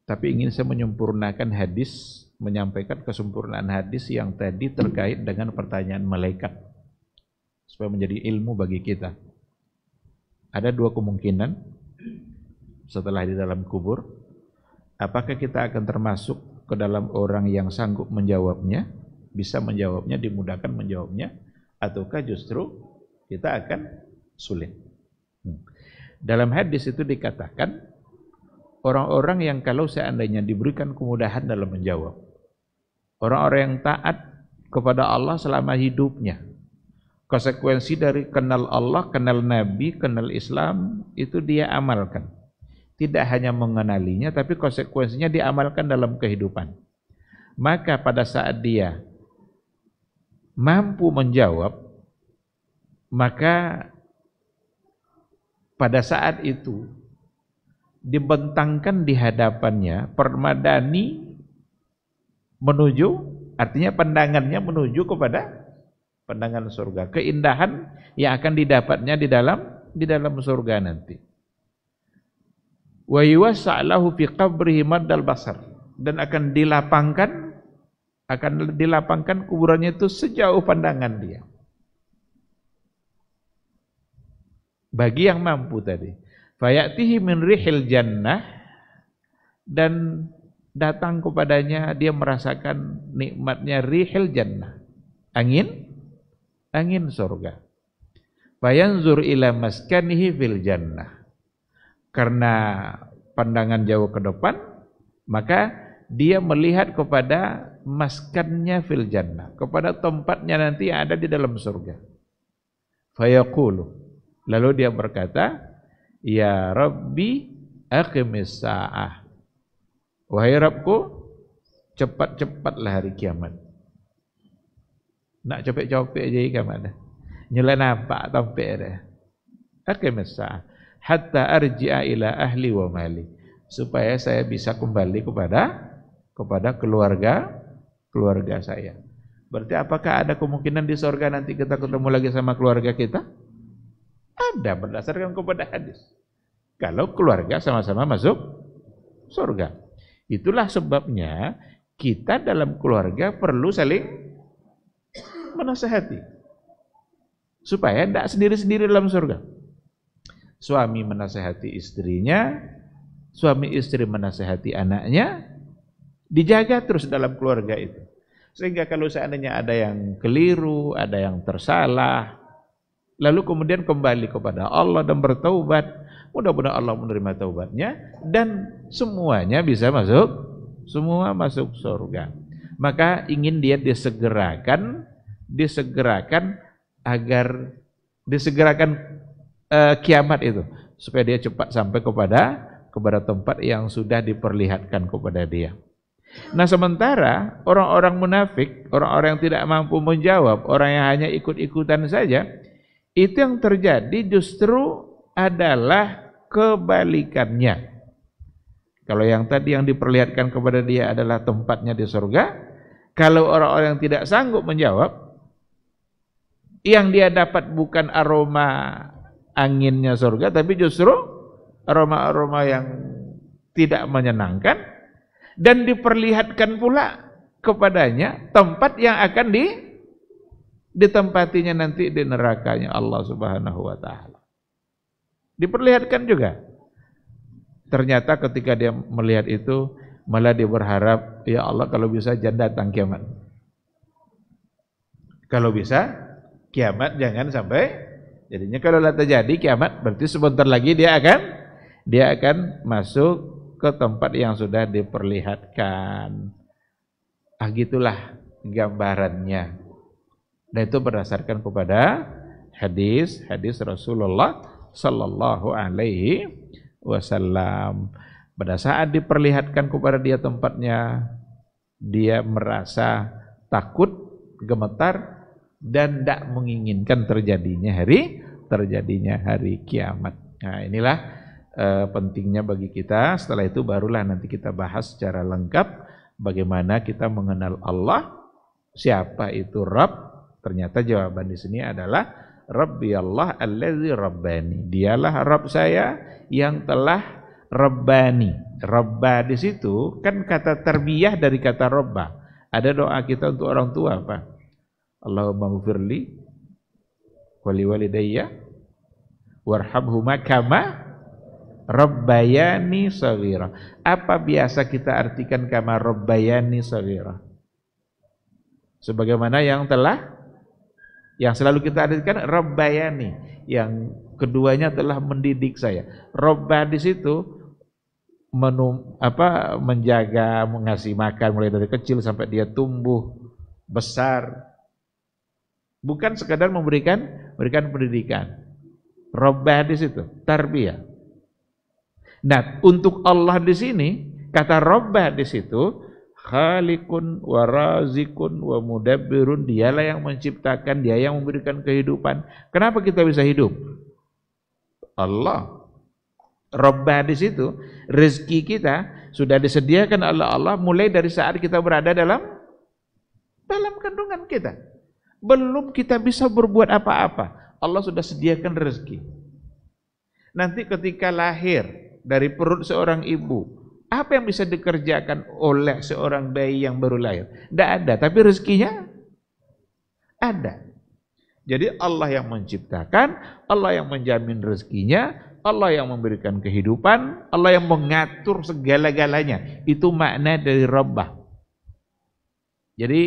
Tapi ingin saya menyempurnakan hadis, menyampaikan kesempurnaan hadis yang tadi terkait dengan pertanyaan malaikat. Supaya menjadi ilmu bagi kita. Ada dua kemungkinan setelah di dalam kubur. Apakah kita akan termasuk ke dalam orang yang sanggup menjawabnya, bisa menjawabnya, dimudahkan menjawabnya, ataukah justru kita akan sulit. Hmm. Dalam hadis itu dikatakan orang-orang yang kalau seandainya diberikan kemudahan dalam menjawab, orang-orang yang taat kepada Allah selama hidupnya, konsekuensi dari kenal Allah, kenal Nabi, kenal Islam itu dia amalkan. Tidak hanya mengenalinya, tapi konsekuensinya diamalkan dalam kehidupan. Maka pada saat dia mampu menjawab, maka pada saat itu dibentangkan di hadapannya permadani menuju artinya pandangannya menuju kepada pandangan surga keindahan yang akan didapatnya di dalam di dalam surga nanti wa yuwassa'lahu fi qabrihi basar dan akan dilapangkan akan dilapangkan kuburannya itu sejauh pandangan dia. Bagi yang mampu tadi. Fayatihi min rihil jannah dan datang kepadanya dia merasakan nikmatnya rihil jannah. Angin angin surga. Fayanzur ila maskanihi fil jannah. Karena pandangan jauh ke depan, maka dia melihat kepada maskannya fil jannah kepada tempatnya nanti yang ada di dalam surga fayaqulu lalu dia berkata ya rabbi aqimis saah wahai rabbku cepat-cepatlah hari kiamat nak copek-copek jadi kiamat dah Nyela nampak tompek dah aqimis saah hatta arji'a ila ahli wa mali supaya saya bisa kembali kepada kepada keluarga keluarga saya. Berarti apakah ada kemungkinan di sorga nanti kita ketemu lagi sama keluarga kita? Ada berdasarkan kepada hadis. Kalau keluarga sama-sama masuk sorga, Itulah sebabnya kita dalam keluarga perlu saling menasehati. Supaya tidak sendiri-sendiri dalam sorga. Suami menasehati istrinya, suami istri menasehati anaknya, Dijaga terus dalam keluarga itu. Sehingga kalau seandainya ada yang keliru, ada yang tersalah, lalu kemudian kembali kepada Allah dan bertaubat, mudah-mudahan Allah menerima taubatnya dan semuanya bisa masuk, semua masuk surga. Maka ingin dia disegerakan, disegerakan agar disegerakan uh, kiamat itu supaya dia cepat sampai kepada kepada tempat yang sudah diperlihatkan kepada dia. Nah sementara orang-orang munafik, orang-orang yang tidak mampu menjawab, orang yang hanya ikut-ikutan saja, itu yang terjadi justru adalah kebalikannya. Kalau yang tadi yang diperlihatkan kepada dia adalah tempatnya di surga, kalau orang-orang yang tidak sanggup menjawab, yang dia dapat bukan aroma anginnya surga, tapi justru aroma-aroma yang tidak menyenangkan, dan diperlihatkan pula kepadanya tempat yang akan di ditempatinya nanti di nerakanya Allah Subhanahu wa taala. Diperlihatkan juga. Ternyata ketika dia melihat itu malah dia berharap ya Allah kalau bisa jangan datang kiamat. Kalau bisa kiamat jangan sampai jadinya kalau terjadi kiamat berarti sebentar lagi dia akan dia akan masuk ke tempat yang sudah diperlihatkan. Ah gitulah gambarannya. Dan itu berdasarkan kepada hadis hadis Rasulullah Sallallahu Alaihi Wasallam. Pada saat diperlihatkan kepada dia tempatnya, dia merasa takut, gemetar, dan tak menginginkan terjadinya hari terjadinya hari kiamat. Nah inilah uh, pentingnya bagi kita. Setelah itu barulah nanti kita bahas secara lengkap bagaimana kita mengenal Allah, siapa itu Rabb. Ternyata jawaban di sini adalah Rabbi Allah allazi rabbani. Dialah Rabb saya yang telah rabbani. Rabba di situ kan kata terbiah dari kata robba. Ada doa kita untuk orang tua apa? Allahumma gfirli wali walidayya warhamhuma kama Rabbayani sawira. Apa biasa kita artikan kama Rabbayani sawira? Sebagaimana yang telah yang selalu kita artikan Rabbayani yang keduanya telah mendidik saya. Robba di situ menum, apa menjaga, mengasih makan mulai dari kecil sampai dia tumbuh besar. Bukan sekadar memberikan berikan pendidikan. Robah di situ, tarbiyah. Nah, untuk Allah di sini, kata Robbah di situ, Khalikun wa razikun wa mudabbirun, dialah yang menciptakan, dia yang memberikan kehidupan. Kenapa kita bisa hidup? Allah. Robbah di situ, rezeki kita sudah disediakan oleh Allah mulai dari saat kita berada dalam dalam kandungan kita. Belum kita bisa berbuat apa-apa, Allah sudah sediakan rezeki. Nanti ketika lahir, dari perut seorang ibu. Apa yang bisa dikerjakan oleh seorang bayi yang baru lahir? Tidak ada, tapi rezekinya ada. Jadi Allah yang menciptakan, Allah yang menjamin rezekinya, Allah yang memberikan kehidupan, Allah yang mengatur segala-galanya. Itu makna dari Rabbah. Jadi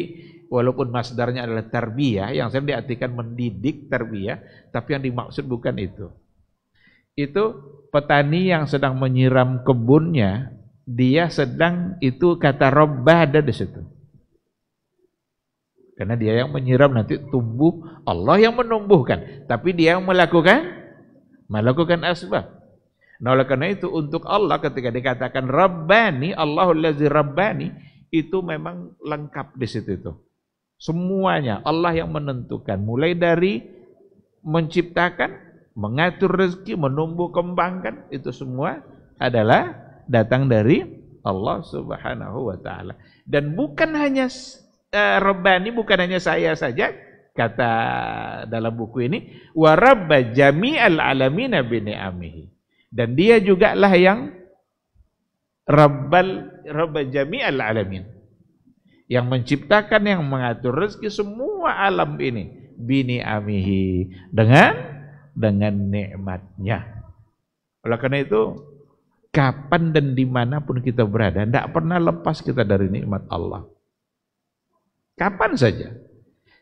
walaupun masdarnya adalah tarbiyah, yang saya diartikan mendidik tarbiyah, tapi yang dimaksud bukan itu itu petani yang sedang menyiram kebunnya, dia sedang itu kata robbah ada di situ. Karena dia yang menyiram nanti tumbuh, Allah yang menumbuhkan. Tapi dia yang melakukan, melakukan asbab. Nah oleh karena itu untuk Allah ketika dikatakan Rabbani, Allahul Lazi Rabbani, itu memang lengkap di situ itu. Semuanya Allah yang menentukan. Mulai dari menciptakan mengatur rezeki, menumbuh kembangkan itu semua adalah datang dari Allah Subhanahu wa taala. Dan bukan hanya uh, Rabbani bukan hanya saya saja kata dalam buku ini wa rabba jami'al bi ni'amihi. Dan dia juga lah yang rabbal Rabb jami'al alamin. Yang menciptakan, yang mengatur rezeki semua alam ini amihi dengan dengan nikmatnya. Oleh karena itu, kapan dan dimanapun kita berada, tidak pernah lepas kita dari nikmat Allah. Kapan saja.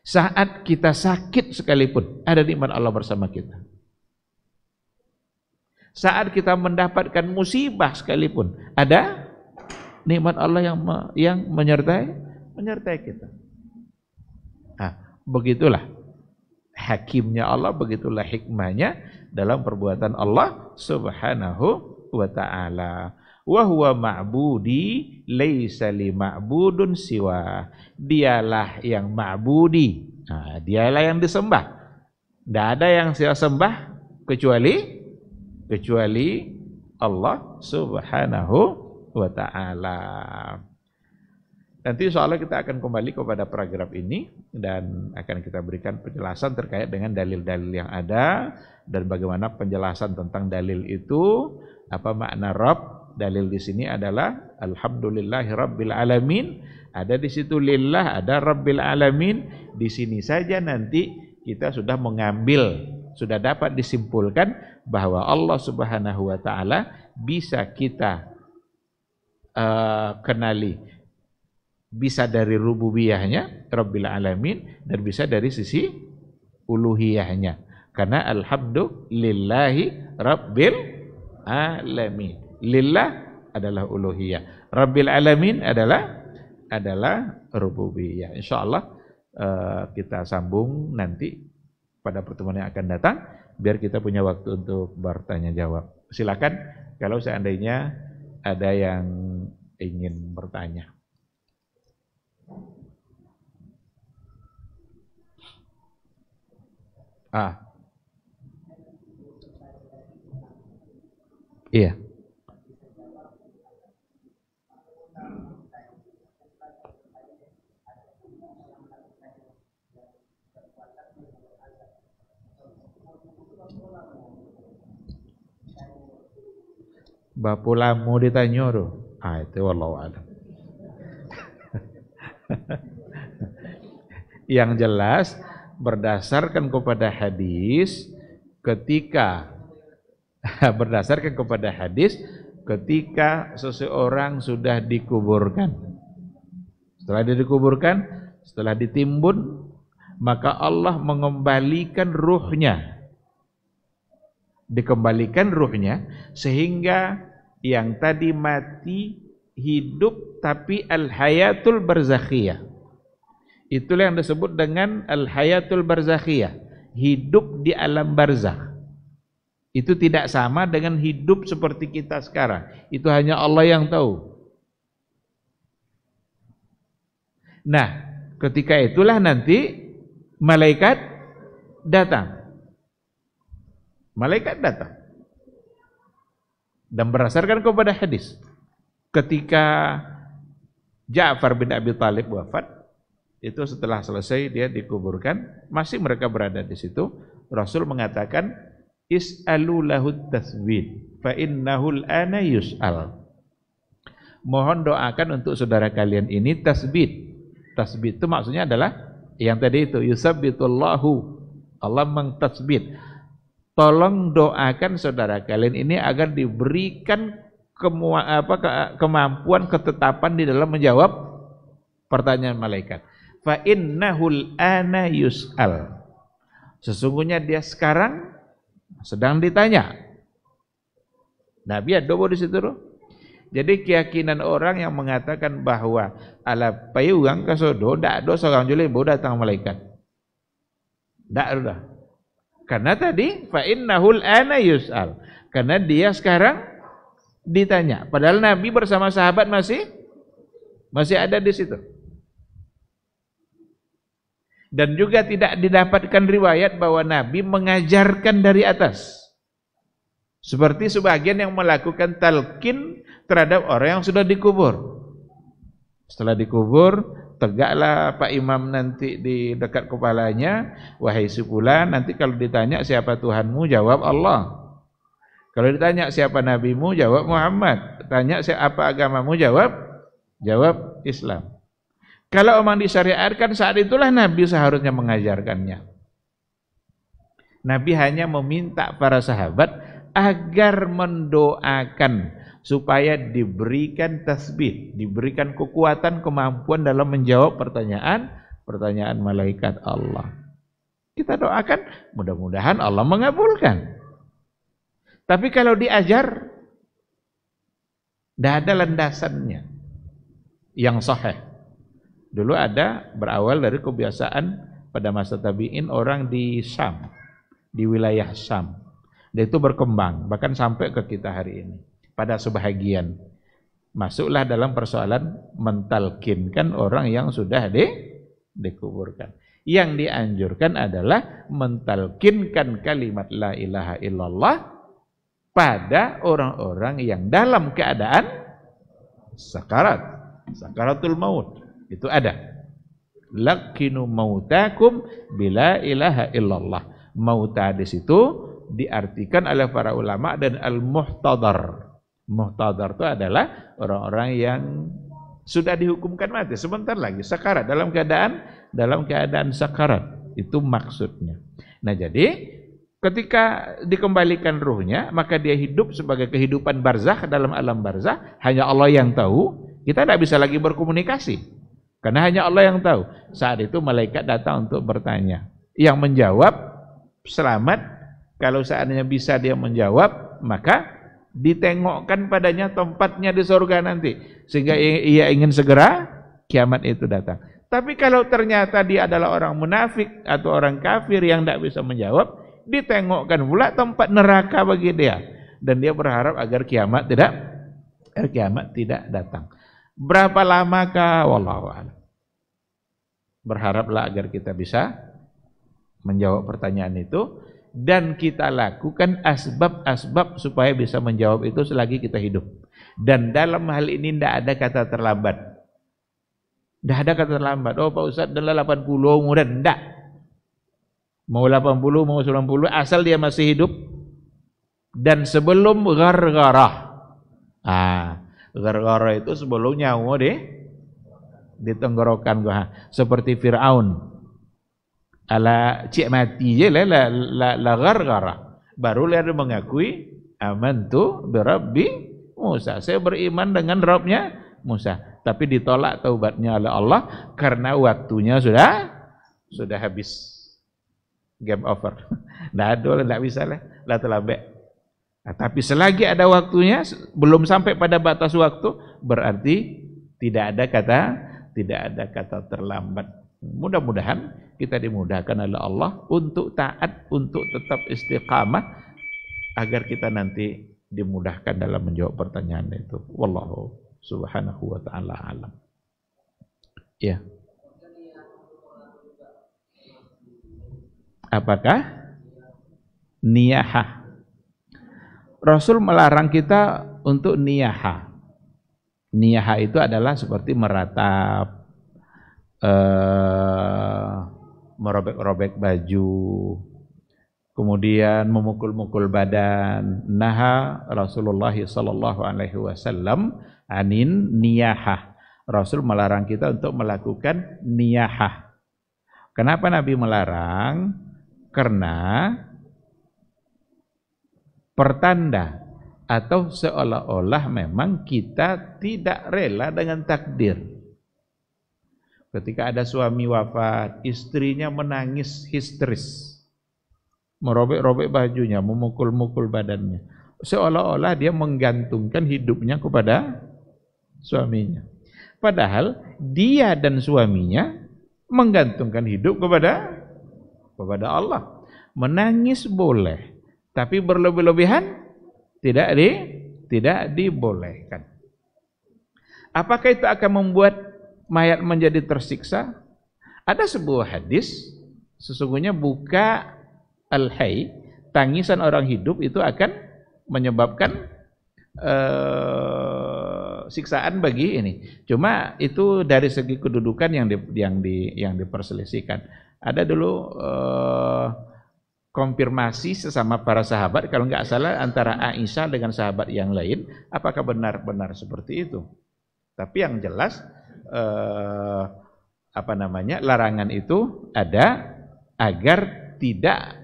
Saat kita sakit sekalipun, ada nikmat Allah bersama kita. Saat kita mendapatkan musibah sekalipun, ada nikmat Allah yang yang menyertai menyertai kita. Nah, begitulah hakimnya Allah, begitulah hikmahnya dalam perbuatan Allah Subhanahu wa taala. Wa huwa ma'budi laisa li ma'budun siwa. Dialah yang ma'budi. Nah, dialah yang disembah. Tidak ada yang saya sembah kecuali kecuali Allah Subhanahu wa taala. Nanti soalnya kita akan kembali kepada paragraf ini dan akan kita berikan penjelasan terkait dengan dalil-dalil yang ada dan bagaimana penjelasan tentang dalil itu, apa makna Rob dalil di sini adalah alhamdulillahi rabbil alamin. Ada di situ lillah, ada rabbil alamin. Di sini saja nanti kita sudah mengambil, sudah dapat disimpulkan bahwa Allah Subhanahu wa taala bisa kita uh, kenali bisa dari rububiyahnya Rabbil Alamin dan bisa dari sisi uluhiyahnya karena alhamdulillahi Rabbil Alamin lillah adalah uluhiyah Rabbil Alamin adalah adalah rububiyah insyaallah uh, kita sambung nanti pada pertemuan yang akan datang biar kita punya waktu untuk bertanya jawab silakan kalau seandainya ada yang ingin bertanya Ah. Iya. Bapulamu ditanyoro. Ah itu wallahu alam. Yang jelas berdasarkan kepada hadis ketika berdasarkan kepada hadis ketika seseorang sudah dikuburkan. Setelah dia dikuburkan, setelah ditimbun, maka Allah mengembalikan ruhnya. Dikembalikan ruhnya sehingga yang tadi mati hidup tapi al-hayatul barzakhiyah Itulah yang disebut dengan al-hayatul barzakhiyah, hidup di alam barzakh. Itu tidak sama dengan hidup seperti kita sekarang. Itu hanya Allah yang tahu. Nah, ketika itulah nanti malaikat datang. Malaikat datang. Dan berdasarkan kepada hadis, ketika Ja'far bin Abi Talib wafat, itu setelah selesai dia dikuburkan, masih mereka berada di situ. Rasul mengatakan, Is'alu lahut taswid, fa innahul ana yus'al. Mohon doakan untuk saudara kalian ini tasbid. Tasbid itu maksudnya adalah yang tadi itu, yusabbitullahu. Allah mengtasbid. Tolong doakan saudara kalian ini agar diberikan kemua, apa, ke, kemampuan ketetapan di dalam menjawab pertanyaan malaikat fa innahul ana yus'al. Sesungguhnya dia sekarang sedang ditanya. Nabi ada di situ loh. Jadi keyakinan orang yang mengatakan bahwa ala payuang kasodo ndak ada seorang juli bodoh datang malaikat. Ndak ada. Karena tadi fa innahul ana yus'al. Karena dia sekarang ditanya. Padahal Nabi bersama sahabat masih masih ada di situ. Dan juga tidak didapatkan riwayat bahwa Nabi mengajarkan dari atas. Seperti sebagian yang melakukan talqin terhadap orang yang sudah dikubur. Setelah dikubur, tegaklah Pak Imam nanti di dekat kepalanya, wahai si nanti kalau ditanya siapa Tuhanmu, jawab Allah. Kalau ditanya siapa nabimu, jawab Muhammad. Tanya siapa agamamu, jawab jawab Islam. Kalau memang disyariatkan saat itulah Nabi seharusnya mengajarkannya. Nabi hanya meminta para sahabat agar mendoakan supaya diberikan tasbih, diberikan kekuatan, kemampuan dalam menjawab pertanyaan pertanyaan malaikat Allah. Kita doakan mudah-mudahan Allah mengabulkan. Tapi kalau diajar tidak ada landasannya yang sahih. Dulu ada berawal dari kebiasaan pada masa tabi'in orang di Sam, di wilayah Sam. Dan itu berkembang, bahkan sampai ke kita hari ini. Pada sebahagian. Masuklah dalam persoalan mentalkinkan orang yang sudah di, dikuburkan. Yang dianjurkan adalah mentalkinkan kalimat la ilaha illallah pada orang-orang yang dalam keadaan sakarat, sakaratul maut itu ada. Lakinu mautakum bila ilaha illallah. Mauta di situ diartikan oleh para ulama dan al-muhtadar. Muhtadar itu adalah orang-orang yang sudah dihukumkan mati sebentar lagi sakarat dalam keadaan dalam keadaan sakarat itu maksudnya. Nah, jadi ketika dikembalikan ruhnya maka dia hidup sebagai kehidupan barzah dalam alam barzah hanya Allah yang tahu. Kita tidak bisa lagi berkomunikasi. Karena hanya Allah yang tahu. Saat itu malaikat datang untuk bertanya. Yang menjawab, selamat. Kalau seandainya bisa dia menjawab, maka ditengokkan padanya tempatnya di surga nanti. Sehingga ia ingin segera kiamat itu datang. Tapi kalau ternyata dia adalah orang munafik atau orang kafir yang tidak bisa menjawab, ditengokkan pula tempat neraka bagi dia. Dan dia berharap agar kiamat tidak eh, kiamat tidak datang. Berapa lamakah? Wallahu a'lam. Berharaplah agar kita bisa menjawab pertanyaan itu dan kita lakukan asbab-asbab supaya bisa menjawab itu selagi kita hidup. Dan dalam hal ini tidak ada kata terlambat. Tidak ada kata terlambat. Oh Pak Ustadz adalah 80 umuran. Tidak. Mau 80, mau 90, asal dia masih hidup. Dan sebelum gar-garah. Ah, Gara-gara itu sebelumnya nyawa deh di tenggorokan gua seperti Firaun. Ala cik mati je lah la la, la gara-gara. Baru dia mengakui amantu berabi, Musa. Saya beriman dengan Robnya Musa. Tapi ditolak taubatnya oleh Allah karena waktunya sudah sudah habis. Game over. Dah ada tidak bisa lah. Lah terlambat. Nah, tapi selagi ada waktunya, belum sampai pada batas waktu, berarti tidak ada kata tidak ada kata terlambat. Mudah-mudahan kita dimudahkan oleh Allah untuk taat, untuk tetap istiqamah agar kita nanti dimudahkan dalam menjawab pertanyaan itu. Wallahu subhanahu wa taala alam. Ya. Apakah niyahah Rasul melarang kita untuk niyaha. Niyaha itu adalah seperti meratap, eh, merobek-robek baju, kemudian memukul-mukul badan. Naha Rasulullah Sallallahu Alaihi Wasallam anin niyaha. Rasul melarang kita untuk melakukan niyaha. Kenapa Nabi melarang? Karena pertanda atau seolah-olah memang kita tidak rela dengan takdir. Ketika ada suami wafat, istrinya menangis histeris, merobek-robek bajunya, memukul-mukul badannya, seolah-olah dia menggantungkan hidupnya kepada suaminya. Padahal dia dan suaminya menggantungkan hidup kepada kepada Allah. Menangis boleh, tapi berlebih-lebihan tidak di tidak dibolehkan. Apakah itu akan membuat mayat menjadi tersiksa? Ada sebuah hadis sesungguhnya buka al-hay, tangisan orang hidup itu akan menyebabkan uh, siksaan bagi ini. Cuma itu dari segi kedudukan yang di, yang di yang diperselisihkan. Ada dulu uh, konfirmasi sesama para sahabat kalau nggak salah antara hmm. Aisyah dengan sahabat yang lain apakah benar-benar seperti itu tapi yang jelas eh, apa namanya larangan itu ada agar tidak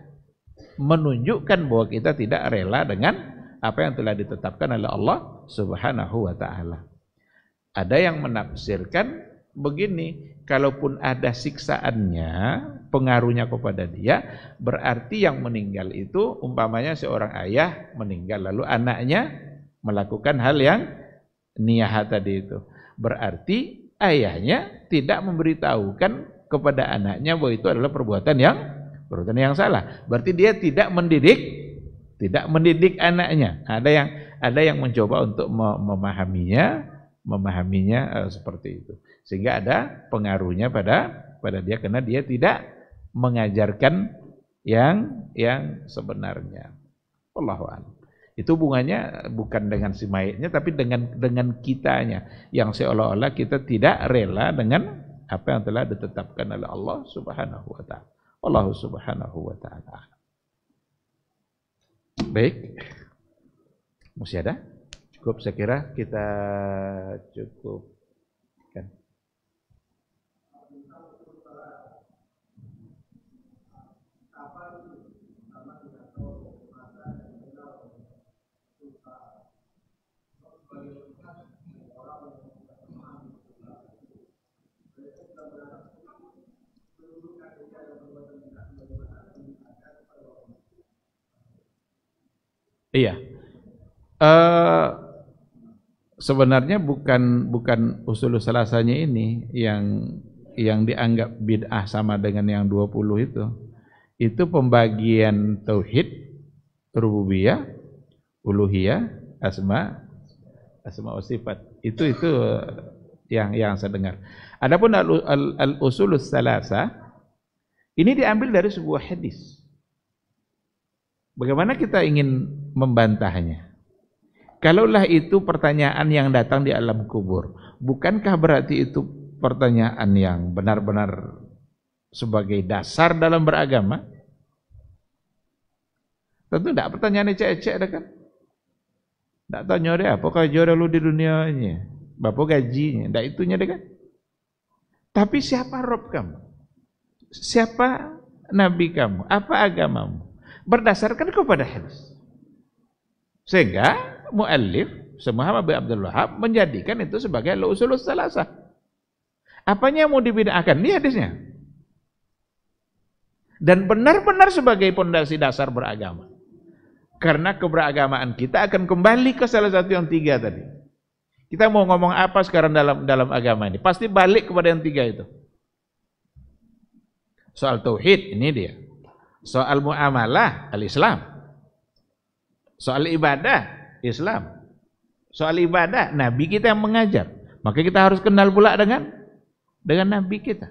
menunjukkan bahwa kita tidak rela dengan apa yang telah ditetapkan oleh Allah Subhanahu wa taala ada yang menafsirkan begini, kalaupun ada siksaannya, pengaruhnya kepada dia, berarti yang meninggal itu umpamanya seorang ayah meninggal lalu anaknya melakukan hal yang niyaha tadi itu. Berarti ayahnya tidak memberitahukan kepada anaknya bahwa itu adalah perbuatan yang perbuatan yang salah. Berarti dia tidak mendidik tidak mendidik anaknya. Ada yang ada yang mencoba untuk memahaminya, memahaminya eh, seperti itu sehingga ada pengaruhnya pada pada dia karena dia tidak mengajarkan yang yang sebenarnya. Allahu Itu bunganya bukan dengan si mayatnya tapi dengan dengan kitanya yang seolah-olah kita tidak rela dengan apa yang telah ditetapkan oleh Allah Subhanahu wa taala. Allah Subhanahu wa taala. Baik. Masih ada? Cukup saya kira kita cukup Iya. Uh, sebenarnya bukan bukan usul selasanya ini yang yang dianggap bid'ah sama dengan yang 20 itu. Itu pembagian tauhid, rububiyah, uluhiyah, asma, asma wa sifat. Itu itu eh, yang yang saya dengar. Adapun al, al, al usulus salasa ini diambil dari sebuah hadis. Bagaimana kita ingin membantahnya. Kalaulah itu pertanyaan yang datang di alam kubur, bukankah berarti itu pertanyaan yang benar-benar sebagai dasar dalam beragama? Tentu tidak pertanyaan ecek-ecek ada kan? Tidak tahu dia, apa jodoh lu di dunianya. Bapak gajinya, tidak itunya ada kan? Tapi siapa Rob kamu? Siapa Nabi kamu? Apa agamamu? Berdasarkan kepada hadis. Sehingga muallif Muhammad bin Abdul Wahab menjadikan itu sebagai usulus salasah. Apanya yang mau dibid'ahkan? Ini hadisnya. Dan benar-benar sebagai pondasi dasar beragama. Karena keberagamaan kita akan kembali ke salah satu yang tiga tadi. Kita mau ngomong apa sekarang dalam dalam agama ini? Pasti balik kepada yang tiga itu. Soal tauhid ini dia. Soal muamalah al-Islam. Soal ibadah, Islam. Soal ibadah, Nabi kita yang mengajar. Maka kita harus kenal pula dengan dengan Nabi kita.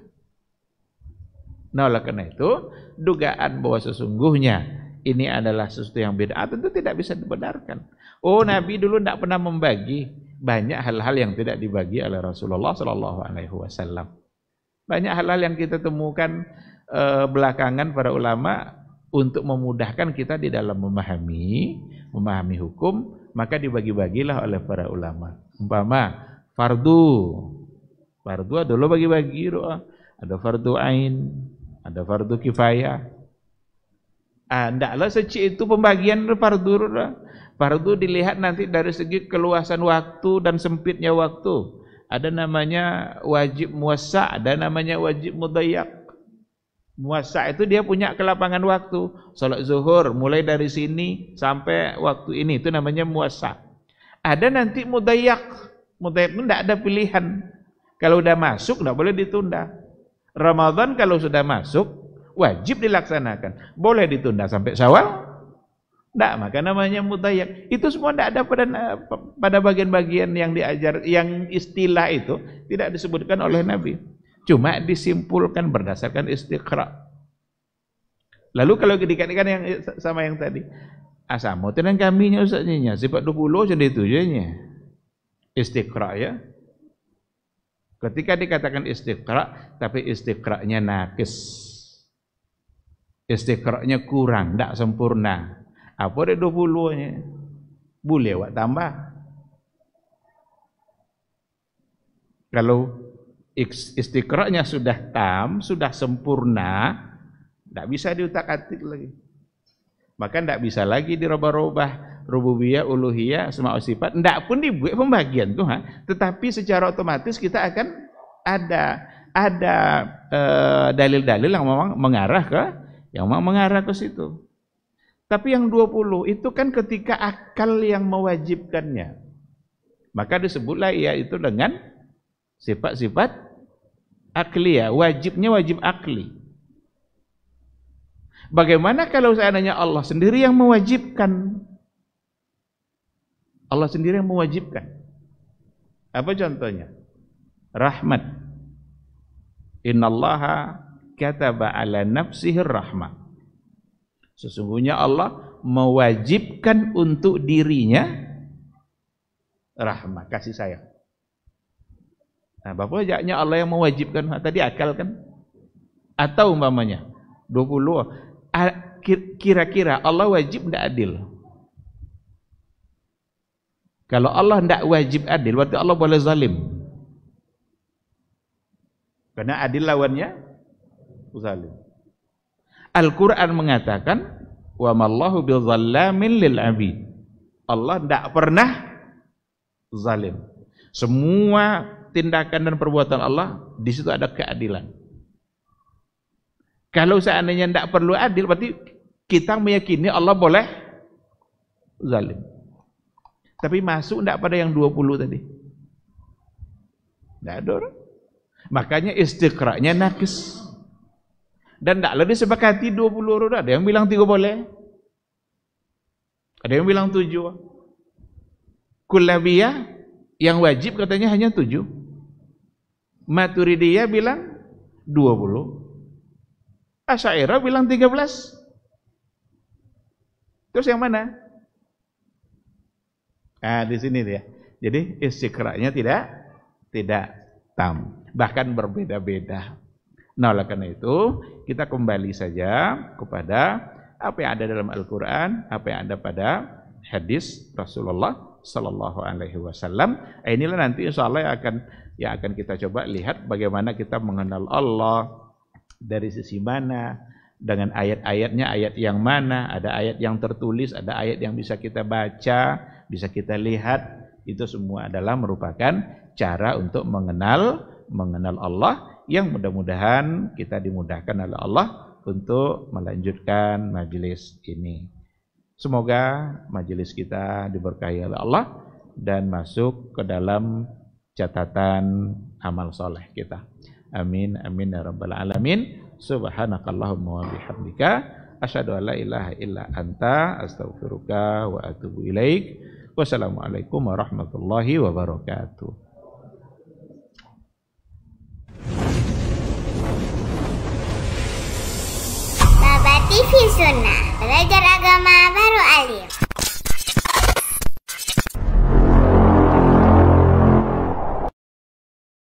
Nah oleh karena itu, dugaan bahwa sesungguhnya ini adalah sesuatu yang beda tentu tidak bisa dibenarkan. Oh Nabi dulu tidak pernah membagi banyak hal-hal yang tidak dibagi oleh Rasulullah Shallallahu Alaihi Wasallam. Banyak hal-hal yang kita temukan eh, belakangan para ulama untuk memudahkan kita di dalam memahami memahami hukum, maka dibagi-bagilah oleh para ulama. Umpama fardu. Fardu adalah bagi-bagi roh Ada fardu ain, ada fardu kifayah. Ah, ndaklah seci itu pembagian fardu. Fardu dilihat nanti dari segi keluasan waktu dan sempitnya waktu. Ada namanya wajib muasa, ada namanya wajib mudayak. Muasa itu dia punya kelapangan waktu. Salat zuhur mulai dari sini sampai waktu ini itu namanya muasa. Ada nanti mudayak. Mudayak itu tidak ada pilihan. Kalau udah masuk tidak boleh ditunda. Ramadan kalau sudah masuk wajib dilaksanakan. Boleh ditunda sampai Syawal? Tidak, maka namanya mudayak. Itu semua tidak ada pada pada bagian-bagian yang diajar yang istilah itu tidak disebutkan oleh Nabi. Cuma disimpulkan berdasarkan istiqra. Lalu kalau dikaitkan yang sama yang tadi, asamu tenang kaminya ustaznya, sifat 20 jadi tujuannya. Istiqra ya. Ketika dikatakan istiqra, tapi istiqranya nakis. Istiqranya kurang, tidak sempurna. Apa ada 20-nya? Boleh tambah. Kalau istiqra'nya sudah tam, sudah sempurna, tidak bisa diutak-atik lagi. Maka tidak bisa lagi dirubah-rubah rububiyah, uluhiyah, semua sifat. Tidak pun dibuat pembagian Tuhan, tetapi secara otomatis kita akan ada ada eh, dalil-dalil e, yang memang mengarah ke yang memang mengarah ke situ. Tapi yang 20 itu kan ketika akal yang mewajibkannya. Maka disebutlah ia itu dengan sifat-sifat akliyah, wajibnya wajib akli. Bagaimana kalau seandainya Allah sendiri yang mewajibkan? Allah sendiri yang mewajibkan. Apa contohnya? Rahmat. Innallaha kataba ala nafsihir rahmat Sesungguhnya Allah mewajibkan untuk dirinya rahmat, kasih sayang. Nah, ajaknya Allah yang mewajibkan nah, tadi akal kan? Atau umpamanya 20 ah, kira-kira Allah wajib tidak adil. Kalau Allah tidak wajib adil, berarti Allah boleh zalim. Karena adil lawannya zalim. Al-Quran mengatakan, wa mallahu bizallamin lil abid. Allah tidak pernah zalim. Semua tindakan dan perbuatan Allah, di situ ada keadilan. Kalau seandainya tidak perlu adil, berarti kita meyakini Allah boleh zalim. Tapi masuk tidak pada yang 20 tadi. Tidak ada orang. Makanya istiqra'nya nakis. Dan lebih disepakati 20 orang. Ada yang bilang 3 boleh. Ada yang bilang 7. Kullabiyah yang wajib katanya hanya 7. Maturidiyah bilang 20. Asyairah bilang 13. Terus yang mana? Ah, di sini dia. Jadi istiqra'nya tidak tidak tam, bahkan berbeda-beda. Nah, oleh karena itu, kita kembali saja kepada apa yang ada dalam Al-Qur'an, apa yang ada pada hadis Rasulullah Sallallahu Alaihi Wasallam. Eh, inilah nanti insya Allah yang akan ya akan kita coba lihat bagaimana kita mengenal Allah dari sisi mana, dengan ayat-ayatnya, ayat yang mana, ada ayat yang tertulis, ada ayat yang bisa kita baca, bisa kita lihat, itu semua adalah merupakan cara untuk mengenal mengenal Allah yang mudah-mudahan kita dimudahkan oleh Allah untuk melanjutkan majelis ini. Semoga majelis kita diberkahi oleh Allah dan masuk ke dalam catatan amal soleh kita. Amin, amin ya rabbal alamin. Subhanakallahumma wa bihamdika. Asyadu ala ilaha illa anta astaghfiruka wa atubu ilaik. Wassalamualaikum warahmatullahi wabarakatuh. TV Sunnah Belajar 爱你。